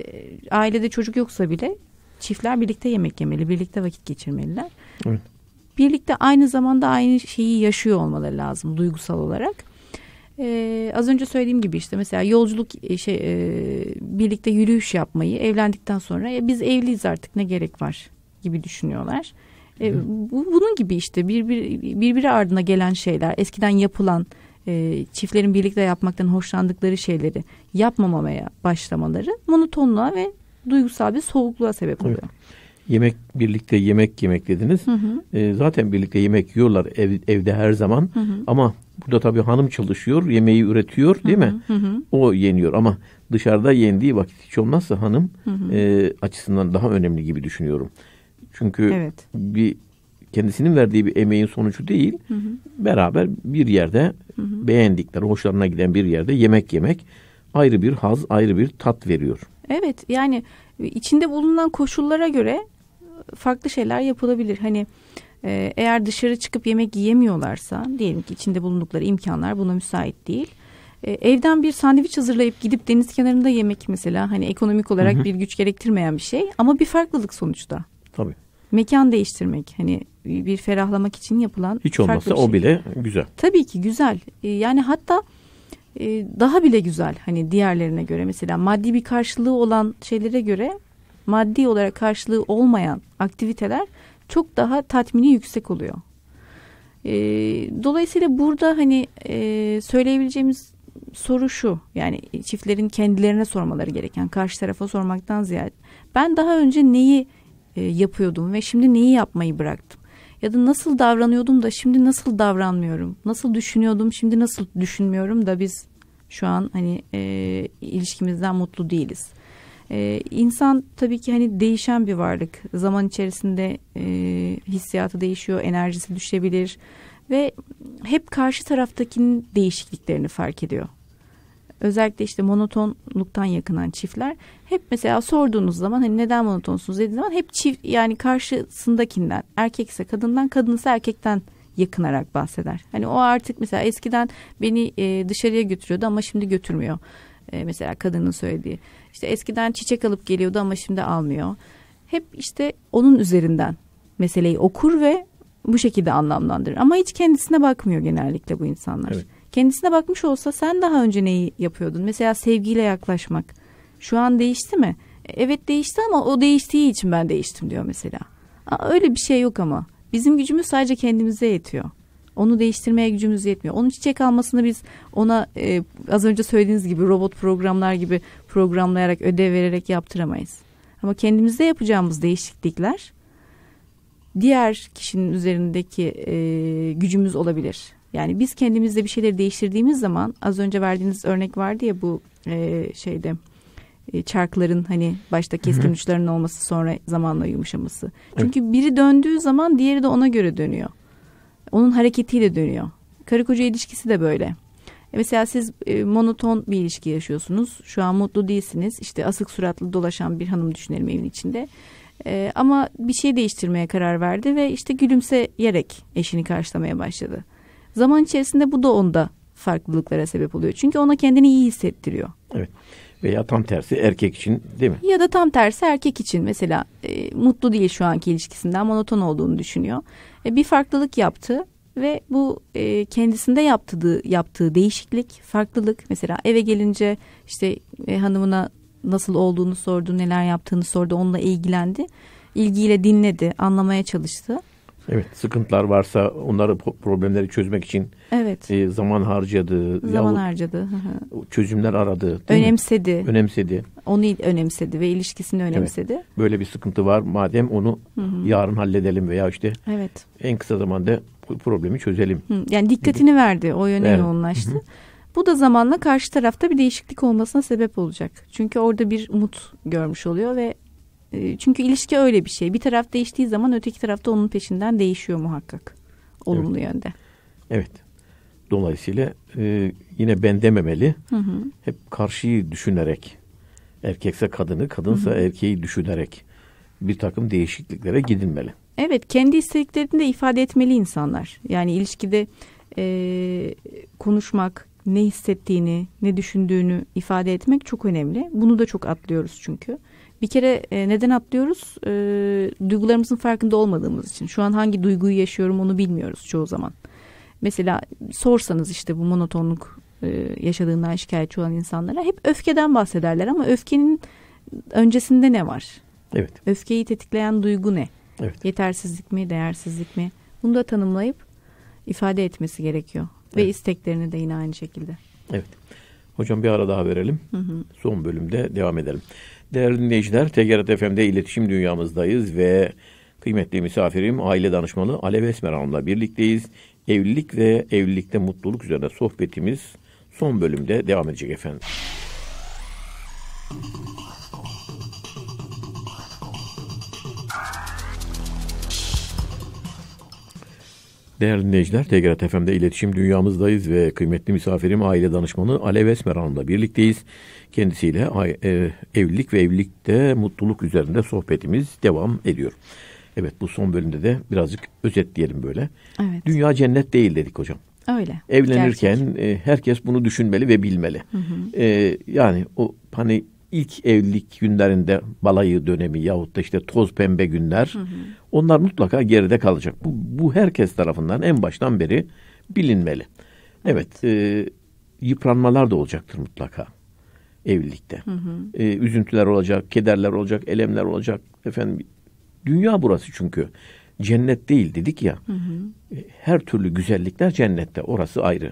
ailede çocuk yoksa bile çiftler birlikte yemek yemeli, birlikte vakit geçirmeliler. Evet. Birlikte aynı zamanda aynı şeyi yaşıyor olmaları lazım duygusal olarak. Ee, az önce söylediğim gibi işte mesela yolculuk e, şey e, birlikte yürüyüş yapmayı evlendikten sonra ya biz evliyiz artık ne gerek var gibi düşünüyorlar. E, bu, bunun gibi işte birbir, birbiri ardına gelen şeyler eskiden yapılan e, çiftlerin birlikte yapmaktan hoşlandıkları şeyleri yapmamaya başlamaları monotonluğa ve duygusal bir soğukluğa sebep oluyor. Evet. Yemek birlikte yemek yemek dediniz. Hı hı. E, zaten birlikte yemek yiyorlar ev, evde her zaman. Hı hı. Ama burada tabii hanım çalışıyor, yemeği üretiyor değil hı hı. mi? Hı hı. O yeniyor ama dışarıda yendiği vakit hiç olmazsa hanım hı hı. E, açısından daha önemli gibi düşünüyorum. Çünkü evet. bir kendisinin verdiği bir emeğin sonucu değil. Hı hı. Beraber bir yerde hı hı. beğendikleri, hoşlarına giden bir yerde yemek yemek ayrı bir haz, ayrı bir tat veriyor. Evet yani içinde bulunan koşullara göre farklı şeyler yapılabilir. Hani e, eğer dışarı çıkıp yemek yiyemiyorlarsa diyelim ki içinde bulundukları imkanlar buna müsait değil. E, evden bir sandviç hazırlayıp gidip deniz kenarında yemek mesela hani ekonomik olarak hı hı. bir güç gerektirmeyen bir şey ama bir farklılık sonuçta. Tabii mekan değiştirmek hani bir ferahlamak için yapılan hiç olmazsa şey. o bile güzel. Tabii ki güzel. Ee, yani hatta e, daha bile güzel hani diğerlerine göre mesela maddi bir karşılığı olan şeylere göre maddi olarak karşılığı olmayan aktiviteler çok daha tatmini yüksek oluyor. Ee, dolayısıyla burada hani e, söyleyebileceğimiz soru şu yani e, çiftlerin kendilerine sormaları gereken karşı tarafa sormaktan ziyade ben daha önce neyi e, yapıyordum ve şimdi neyi yapmayı bıraktım? Ya da nasıl davranıyordum da şimdi nasıl davranmıyorum? Nasıl düşünüyordum şimdi nasıl düşünmüyorum da biz şu an hani e, ilişkimizden mutlu değiliz. E, insan tabii ki hani değişen bir varlık. Zaman içerisinde e, hissiyatı değişiyor, enerjisi düşebilir ve hep karşı taraftakinin değişikliklerini fark ediyor özellikle işte monotonluktan yakınan çiftler hep mesela sorduğunuz zaman hani neden monotonsunuz dediği zaman hep çift yani karşısındakinden erkekse kadından kadınsa erkekten yakınarak bahseder. Hani o artık mesela eskiden beni e, dışarıya götürüyordu ama şimdi götürmüyor. E, mesela kadının söylediği. İşte eskiden çiçek alıp geliyordu ama şimdi almıyor. Hep işte onun üzerinden meseleyi okur ve bu şekilde anlamlandırır. Ama hiç kendisine bakmıyor genellikle bu insanlar. Evet. Kendisine bakmış olsa sen daha önce neyi yapıyordun? Mesela sevgiyle yaklaşmak. Şu an değişti mi? E, evet değişti ama o değiştiği için ben değiştim diyor mesela. Aa, öyle bir şey yok ama. Bizim gücümüz sadece kendimize yetiyor. Onu değiştirmeye gücümüz yetmiyor. Onun çiçek almasını biz ona e, az önce söylediğiniz gibi robot programlar gibi programlayarak ödev vererek yaptıramayız. Ama kendimizde yapacağımız değişiklikler diğer kişinin üzerindeki e, gücümüz olabilir. Yani biz kendimizde bir şeyleri değiştirdiğimiz zaman az önce verdiğiniz örnek vardı ya bu e, şeyde e, çarkların hani başta keskin Hı-hı. uçlarının olması sonra zamanla yumuşaması. Çünkü evet. biri döndüğü zaman diğeri de ona göre dönüyor. Onun hareketiyle dönüyor. Karı koca ilişkisi de böyle. E, mesela siz e, monoton bir ilişki yaşıyorsunuz. Şu an mutlu değilsiniz. İşte asık suratlı dolaşan bir hanım düşünelim evin içinde. E, ama bir şey değiştirmeye karar verdi ve işte gülümseyerek eşini karşılamaya başladı. Zaman içerisinde bu da onda farklılıklara sebep oluyor. Çünkü ona kendini iyi hissettiriyor. Evet. Veya tam tersi erkek için değil mi? Ya da tam tersi erkek için mesela e, mutlu değil şu anki ilişkisinden monoton olduğunu düşünüyor. E, bir farklılık yaptı ve bu e, kendisinde yaptığı yaptığı değişiklik, farklılık mesela eve gelince işte e, hanımına nasıl olduğunu sordu, neler yaptığını sordu, onunla ilgilendi. ilgiyle dinledi, anlamaya çalıştı. Evet, sıkıntılar varsa onları problemleri çözmek için evet. e, zaman harcadı. Zaman harcadı. çözümler aradı. Önemsedi. Mi? Önemsedi. Onu önemsedi ve ilişkisini önemsedi. Evet. Böyle bir sıkıntı var madem onu Hı-hı. yarın halledelim veya işte evet. en kısa zamanda bu problemi çözelim. Hı. Yani dikkatini hı verdi o yöne evet. yoğunlaştı. Hı-hı. Bu da zamanla karşı tarafta bir değişiklik olmasına sebep olacak. Çünkü orada bir umut görmüş oluyor ve ee, çünkü ilişki öyle bir şey. Bir taraf değiştiği zaman öteki tarafta onun peşinden değişiyor muhakkak. Olumlu evet. yönde. Evet. Dolayısıyla e, yine ben dememeli. Hı hı. Hep karşıyı düşünerek. Erkekse kadını, kadınsa hı hı. erkeği düşünerek bir takım değişikliklere gidilmeli. Evet, kendi istediklerini de ifade etmeli insanlar. Yani ilişkide e, konuşmak, ne hissettiğini, ne düşündüğünü ifade etmek çok önemli. Bunu da çok atlıyoruz çünkü. Bir kere e, neden atlıyoruz? E, duygularımızın farkında olmadığımız için. Şu an hangi duyguyu yaşıyorum onu bilmiyoruz çoğu zaman. Mesela sorsanız işte bu monotonluk e, yaşadığından şikayetçi olan insanlara hep öfkeden bahsederler ama öfkenin öncesinde ne var? Evet. Öfkeyi tetikleyen duygu ne? Evet. Yetersizlik mi, değersizlik mi? Bunu da tanımlayıp ifade etmesi gerekiyor. Evet. Ve isteklerini de yine aynı şekilde. Evet. Hocam bir ara daha verelim. Hı hı. Son bölümde devam edelim. Değerli dinleyiciler, TGRT FM'de iletişim dünyamızdayız ve kıymetli misafirim aile danışmanı Alev Esmer Hanım'la birlikteyiz. Evlilik ve evlilikte mutluluk üzerine sohbetimiz son bölümde devam edecek efendim. Değerli dinleyiciler, TGRT FM'de iletişim dünyamızdayız ve kıymetli misafirim aile danışmanı Alev Esmer Hanım'la birlikteyiz. Kendisiyle e, evlilik ve evlilikte mutluluk üzerinde sohbetimiz devam ediyor. Evet bu son bölümde de birazcık özetleyelim böyle. Evet. Dünya cennet değil dedik hocam. Öyle. Evlenirken e, herkes bunu düşünmeli ve bilmeli. Hı hı. E, yani o hani ilk evlilik günlerinde balayı dönemi yahut da işte toz pembe günler hı hı. onlar mutlaka geride kalacak. Bu, bu herkes tarafından en baştan beri bilinmeli. Evet, evet e, yıpranmalar da olacaktır mutlaka evlilikte. Hı hı. E, üzüntüler olacak, kederler olacak, elemler olacak. Efendim dünya burası çünkü. Cennet değil dedik ya. Hı hı. E, her türlü güzellikler cennette. Orası ayrı.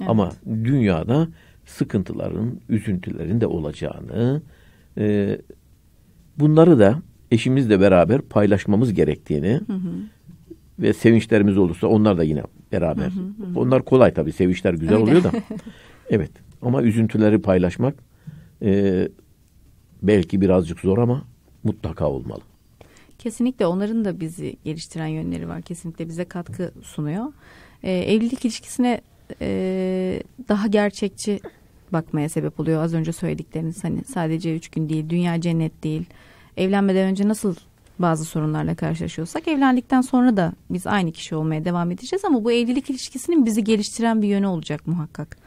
Evet. Ama dünyada sıkıntıların, üzüntülerin de olacağını e, bunları da eşimizle beraber paylaşmamız gerektiğini hı hı. ve sevinçlerimiz olursa onlar da yine beraber. Hı hı hı. Onlar kolay tabii. Sevinçler güzel Öyle. oluyor da. evet. Ama üzüntüleri paylaşmak e, belki birazcık zor ama mutlaka olmalı. Kesinlikle onların da bizi geliştiren yönleri var. Kesinlikle bize katkı sunuyor. E, evlilik ilişkisine e, daha gerçekçi bakmaya sebep oluyor. Az önce söyledikleriniz hani sadece üç gün değil, dünya cennet değil. Evlenmeden önce nasıl bazı sorunlarla karşılaşıyorsak evlendikten sonra da biz aynı kişi olmaya devam edeceğiz ama bu evlilik ilişkisinin bizi geliştiren bir yönü olacak muhakkak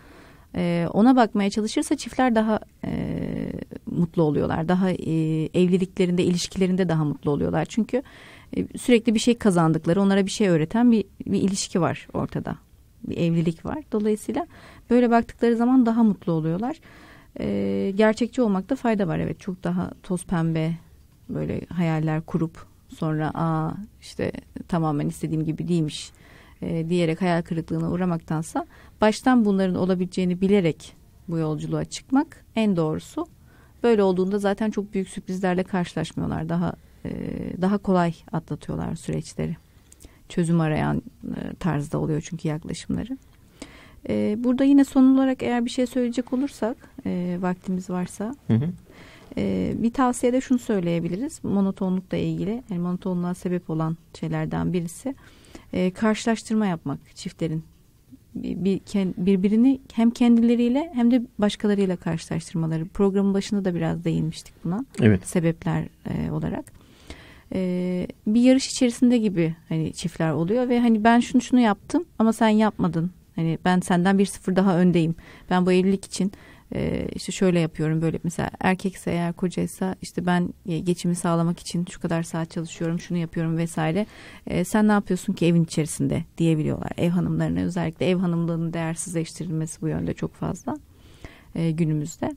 e, ona bakmaya çalışırsa çiftler daha e, mutlu oluyorlar. Daha e, evliliklerinde, ilişkilerinde daha mutlu oluyorlar. Çünkü e, sürekli bir şey kazandıkları, onlara bir şey öğreten bir, bir ilişki var ortada. Bir evlilik var. Dolayısıyla böyle baktıkları zaman daha mutlu oluyorlar. E, gerçekçi olmakta fayda var. Evet çok daha toz pembe böyle hayaller kurup sonra aa işte tamamen istediğim gibi değilmiş e, diyerek hayal kırıklığına uğramaktansa baştan bunların olabileceğini bilerek bu yolculuğa çıkmak en doğrusu. Böyle olduğunda zaten çok büyük sürprizlerle karşılaşmıyorlar. Daha e, daha kolay atlatıyorlar süreçleri. Çözüm arayan e, tarzda oluyor çünkü yaklaşımları. E, burada yine son olarak eğer bir şey söyleyecek olursak e, vaktimiz varsa. Hı hı. Ee, bir tavsiyede şunu söyleyebiliriz. Monotonlukla ilgili, yani monotonluğa sebep olan şeylerden birisi e, karşılaştırma yapmak çiftlerin bir, birbirini hem kendileriyle hem de başkalarıyla karşılaştırmaları. Programın başında da biraz değinmiştik buna. Evet. Sebepler e, olarak. E, bir yarış içerisinde gibi hani çiftler oluyor ve hani ben şunu şunu yaptım ama sen yapmadın. Hani ben senden bir sıfır daha öndeyim. Ben bu evlilik için ee, işte şöyle yapıyorum böyle mesela erkekse eğer kocaysa işte ben e, geçimi sağlamak için şu kadar saat çalışıyorum şunu yapıyorum vesaire e, sen ne yapıyorsun ki evin içerisinde diyebiliyorlar ev hanımlarına özellikle ev hanımlığının değersizleştirilmesi bu yönde çok fazla e, günümüzde.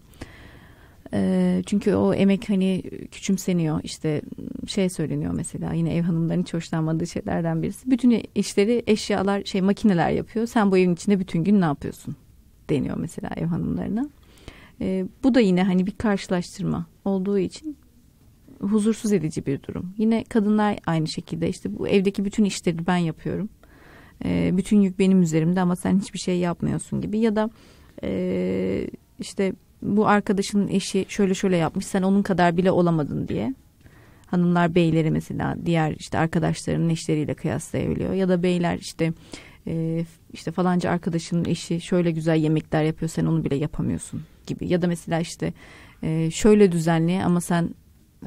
E, çünkü o emek hani küçümseniyor işte şey söyleniyor mesela yine ev hanımlarının hiç hoşlanmadığı şeylerden birisi. Bütün işleri eşyalar şey makineler yapıyor sen bu evin içinde bütün gün ne yapıyorsun deniyor mesela ev hanımlarına. E, bu da yine hani bir karşılaştırma olduğu için huzursuz edici bir durum. Yine kadınlar aynı şekilde işte bu evdeki bütün işleri ben yapıyorum. E, bütün yük benim üzerimde ama sen hiçbir şey yapmıyorsun gibi ya da e, işte bu arkadaşının eşi şöyle şöyle yapmış sen onun kadar bile olamadın diye hanımlar beyleri mesela diğer işte arkadaşlarının eşleriyle kıyaslayabiliyor ya da beyler işte e, işte falanca arkadaşının eşi şöyle güzel yemekler yapıyor sen onu bile yapamıyorsun gibi ya da mesela işte e, şöyle düzenli ama sen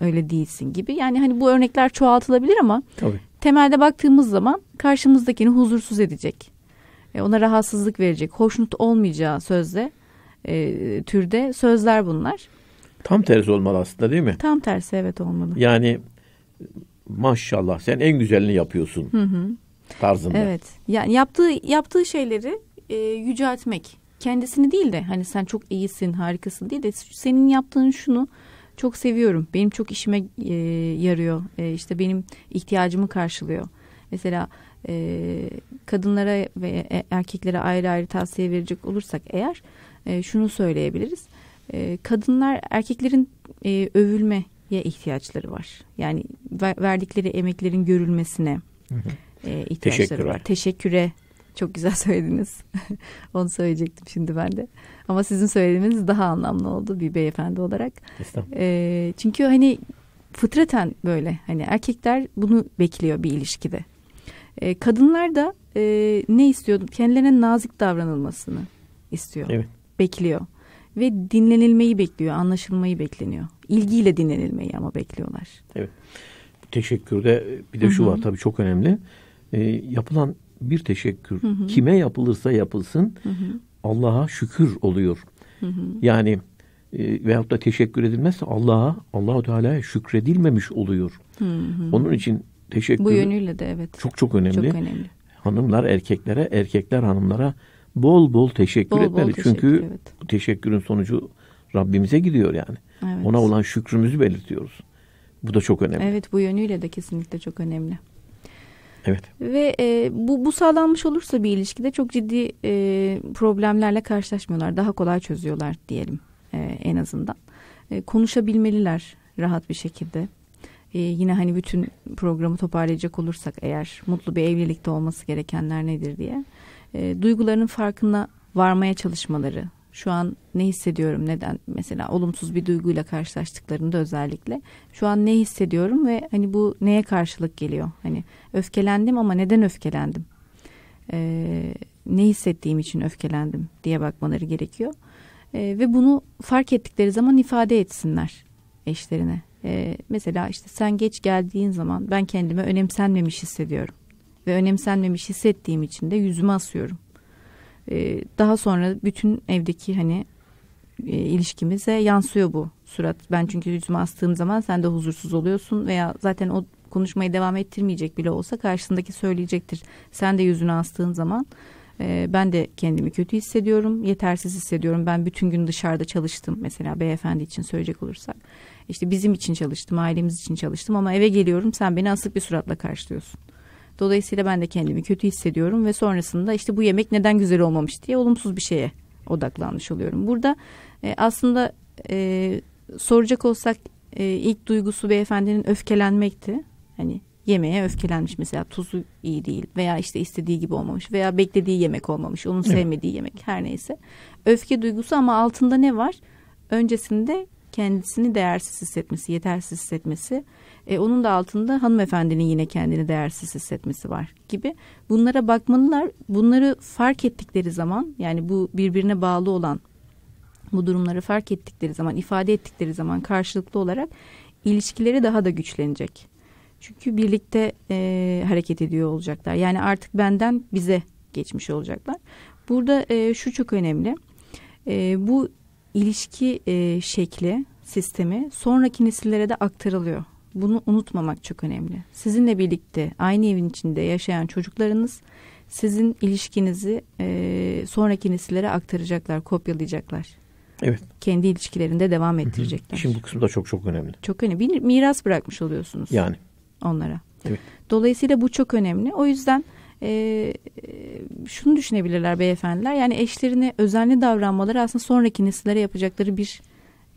öyle değilsin gibi. Yani hani bu örnekler çoğaltılabilir ama Tabii. temelde baktığımız zaman karşımızdakini huzursuz edecek. E, ona rahatsızlık verecek, hoşnut olmayacağı sözde e, türde sözler bunlar. Tam tersi olmalı aslında değil mi? Tam tersi evet olmalı. Yani maşallah sen en güzelini yapıyorsun. Hı hı. Tarzında. Evet. Yani yaptığı yaptığı şeyleri e, yüceltmek kendisini değil de hani sen çok iyisin harikasın değil de senin yaptığın şunu çok seviyorum. Benim çok işime e, yarıyor. E, işte benim ihtiyacımı karşılıyor. Mesela e, kadınlara ve e, erkeklere ayrı ayrı tavsiye verecek olursak eğer e, şunu söyleyebiliriz. E, kadınlar erkeklerin e, övülmeye ihtiyaçları var. Yani ver, verdikleri emeklerin görülmesine hı hı. e, ihtiyaçları Teşekkürler. var. Teşekküre çok güzel söylediniz. Onu söyleyecektim şimdi ben de. Ama sizin söylediğiniz daha anlamlı oldu bir beyefendi olarak. E, çünkü hani fıtraten böyle hani erkekler bunu bekliyor bir ilişkide. E, kadınlar da e, ne istiyor? Kendilerine nazik davranılmasını istiyor. Evet. Bekliyor. Ve dinlenilmeyi bekliyor, anlaşılmayı bekleniyor. İlgiyle dinlenilmeyi ama bekliyorlar. Evet. Teşekkürde bir de şu Hı-hı. var tabii çok önemli. E, yapılan bir teşekkür. Hı hı. Kime yapılırsa yapılsın Allah'a şükür oluyor. Hı hı. Yani e, veyahut da teşekkür edilmezse Allah'a, Allahu Teala'ya şükredilmemiş oluyor. Hı hı. Onun için teşekkür Bu yönüyle de evet. Çok çok önemli. Çok önemli. Hanımlar erkeklere, erkekler hanımlara bol bol teşekkür bol, etmeli. Bol teşekkür, Çünkü evet. teşekkürün sonucu Rabbimize gidiyor yani. Evet. Ona olan şükrümüzü belirtiyoruz. Bu da çok önemli. Evet bu yönüyle de kesinlikle çok önemli. Evet. Ve e, bu, bu sağlanmış olursa bir ilişkide çok ciddi e, problemlerle karşılaşmıyorlar. Daha kolay çözüyorlar diyelim e, en azından. E, konuşabilmeliler rahat bir şekilde. E, yine hani bütün programı toparlayacak olursak eğer mutlu bir evlilikte olması gerekenler nedir diye. E, duygularının farkına varmaya çalışmaları şu an ne hissediyorum neden mesela olumsuz bir duyguyla karşılaştıklarında özellikle şu an ne hissediyorum ve hani bu neye karşılık geliyor hani öfkelendim ama neden öfkelendim ee, ne hissettiğim için öfkelendim diye bakmaları gerekiyor ee, ve bunu fark ettikleri zaman ifade etsinler eşlerine ee, mesela işte sen geç geldiğin zaman ben kendime önemsenmemiş hissediyorum ve önemsenmemiş hissettiğim için de yüzüme asıyorum ee, daha sonra bütün evdeki hani e, ilişkimize yansıyor bu surat. Ben çünkü yüzüme astığım zaman sen de huzursuz oluyorsun veya zaten o konuşmayı devam ettirmeyecek bile olsa karşısındaki söyleyecektir. Sen de yüzünü astığın zaman e, ben de kendimi kötü hissediyorum, yetersiz hissediyorum. Ben bütün gün dışarıda çalıştım mesela beyefendi için söyleyecek olursak. İşte bizim için çalıştım, ailemiz için çalıştım ama eve geliyorum sen beni asık bir suratla karşılıyorsun. Dolayısıyla ben de kendimi kötü hissediyorum ve sonrasında işte bu yemek neden güzel olmamış diye olumsuz bir şeye odaklanmış oluyorum. Burada e, aslında e, soracak olsak e, ilk duygusu beyefendinin öfkelenmekti. Hani yemeğe öfkelenmiş mesela tuzu iyi değil veya işte istediği gibi olmamış veya beklediği yemek olmamış onun sevmediği yemek her neyse öfke duygusu ama altında ne var öncesinde kendisini değersiz hissetmesi yetersiz hissetmesi e, onun da altında hanımefendinin yine kendini değersiz hissetmesi var gibi. Bunlara bakmalılar. Bunları fark ettikleri zaman yani bu birbirine bağlı olan bu durumları fark ettikleri zaman, ifade ettikleri zaman karşılıklı olarak ilişkileri daha da güçlenecek. Çünkü birlikte e, hareket ediyor olacaklar. Yani artık benden bize geçmiş olacaklar. Burada e, şu çok önemli. E, bu ilişki e, şekli, sistemi sonraki nesillere de aktarılıyor. Bunu unutmamak çok önemli. Sizinle birlikte aynı evin içinde yaşayan çocuklarınız sizin ilişkinizi e, sonraki nesillere aktaracaklar, kopyalayacaklar. Evet. Kendi ilişkilerinde devam ettirecekler. Şimdi bu kısım da çok çok önemli. Çok önemli. Bir miras bırakmış oluyorsunuz. Yani. Onlara. Evet. Dolayısıyla bu çok önemli. O yüzden e, e şunu düşünebilirler beyefendiler. Yani eşlerine özenli davranmaları aslında sonraki nesillere yapacakları bir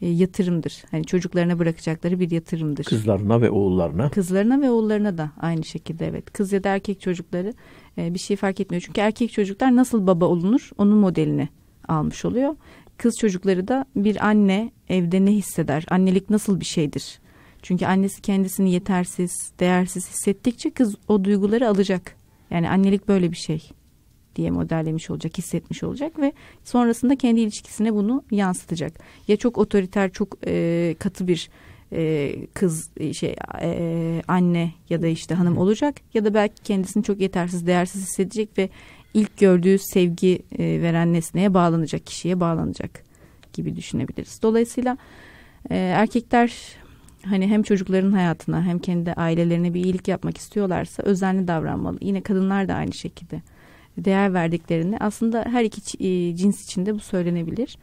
e, yatırımdır. Hani çocuklarına bırakacakları bir yatırımdır. Kızlarına ve oğullarına. Kızlarına ve oğullarına da aynı şekilde evet. Kız ya da erkek çocukları e, bir şey fark etmiyor. Çünkü erkek çocuklar nasıl baba olunur onun modelini almış oluyor. Kız çocukları da bir anne evde ne hisseder? Annelik nasıl bir şeydir? Çünkü annesi kendisini yetersiz, değersiz hissettikçe kız o duyguları alacak. Yani annelik böyle bir şey diye modellemiş olacak, hissetmiş olacak ve sonrasında kendi ilişkisine bunu yansıtacak. Ya çok otoriter, çok e, katı bir e, kız e, şey e, anne ya da işte hanım olacak ya da belki kendisini çok yetersiz, değersiz hissedecek ve ilk gördüğü sevgi e, veren nesneye bağlanacak, kişiye bağlanacak gibi düşünebiliriz. Dolayısıyla e, erkekler hani hem çocukların hayatına hem kendi ailelerine bir iyilik yapmak istiyorlarsa özenli davranmalı. Yine kadınlar da aynı şekilde değer verdiklerini aslında her iki e, cins için de bu söylenebilir.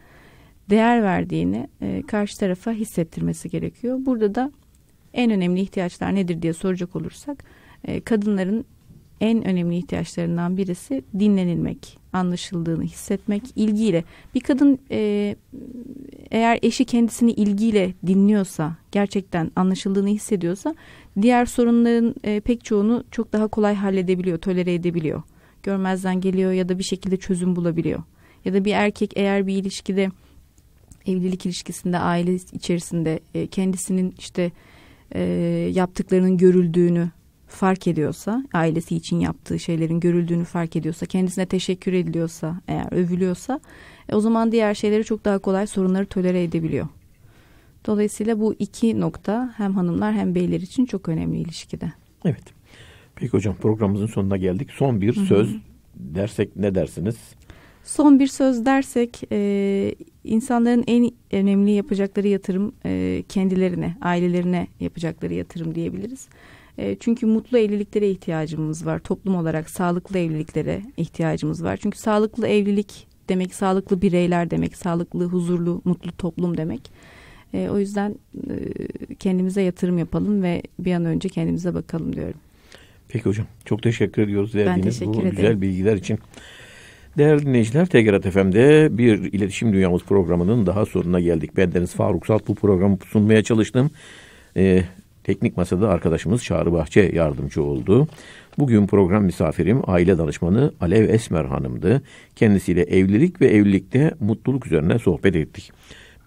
Değer verdiğini e, karşı tarafa hissettirmesi gerekiyor. Burada da en önemli ihtiyaçlar nedir diye soracak olursak e, kadınların en önemli ihtiyaçlarından birisi dinlenilmek, anlaşıldığını hissetmek, ilgiyle. Bir kadın eğer eşi kendisini ilgiyle dinliyorsa, gerçekten anlaşıldığını hissediyorsa, diğer sorunların pek çoğunu çok daha kolay halledebiliyor, tolere edebiliyor görmezden geliyor ya da bir şekilde çözüm bulabiliyor. Ya da bir erkek eğer bir ilişkide evlilik ilişkisinde aile içerisinde e, kendisinin işte e, yaptıklarının görüldüğünü fark ediyorsa ailesi için yaptığı şeylerin görüldüğünü fark ediyorsa kendisine teşekkür ediliyorsa eğer övülüyorsa e, o zaman diğer şeyleri çok daha kolay sorunları tolere edebiliyor. Dolayısıyla bu iki nokta hem hanımlar hem beyler için çok önemli ilişkide. Evet. Peki hocam programımızın sonuna geldik. Son bir Hı-hı. söz dersek ne dersiniz? Son bir söz dersek e, insanların en önemli yapacakları yatırım e, kendilerine, ailelerine yapacakları yatırım diyebiliriz. E, çünkü mutlu evliliklere ihtiyacımız var. Toplum olarak sağlıklı evliliklere ihtiyacımız var. Çünkü sağlıklı evlilik demek sağlıklı bireyler demek, sağlıklı, huzurlu, mutlu toplum demek. E, o yüzden e, kendimize yatırım yapalım ve bir an önce kendimize bakalım diyorum. Peki hocam çok teşekkür ediyoruz verdiğiniz bu ederim. güzel bilgiler için. Değerli dinleyiciler, Tegrat FM'de bir iletişim dünyamız programının daha sonuna geldik. Ben Deniz Faruk Salt bu programı sunmaya çalıştım. Ee, teknik masada arkadaşımız Çağrı Bahçe yardımcı oldu. Bugün program misafirim aile danışmanı Alev Esmer Hanım'dı. Kendisiyle evlilik ve evlilikte mutluluk üzerine sohbet ettik.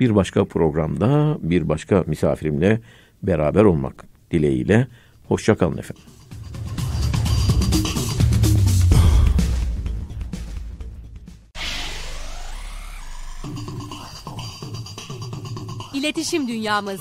Bir başka programda bir başka misafirimle beraber olmak dileğiyle. Hoşçakalın efendim. iletişim Dünyamız.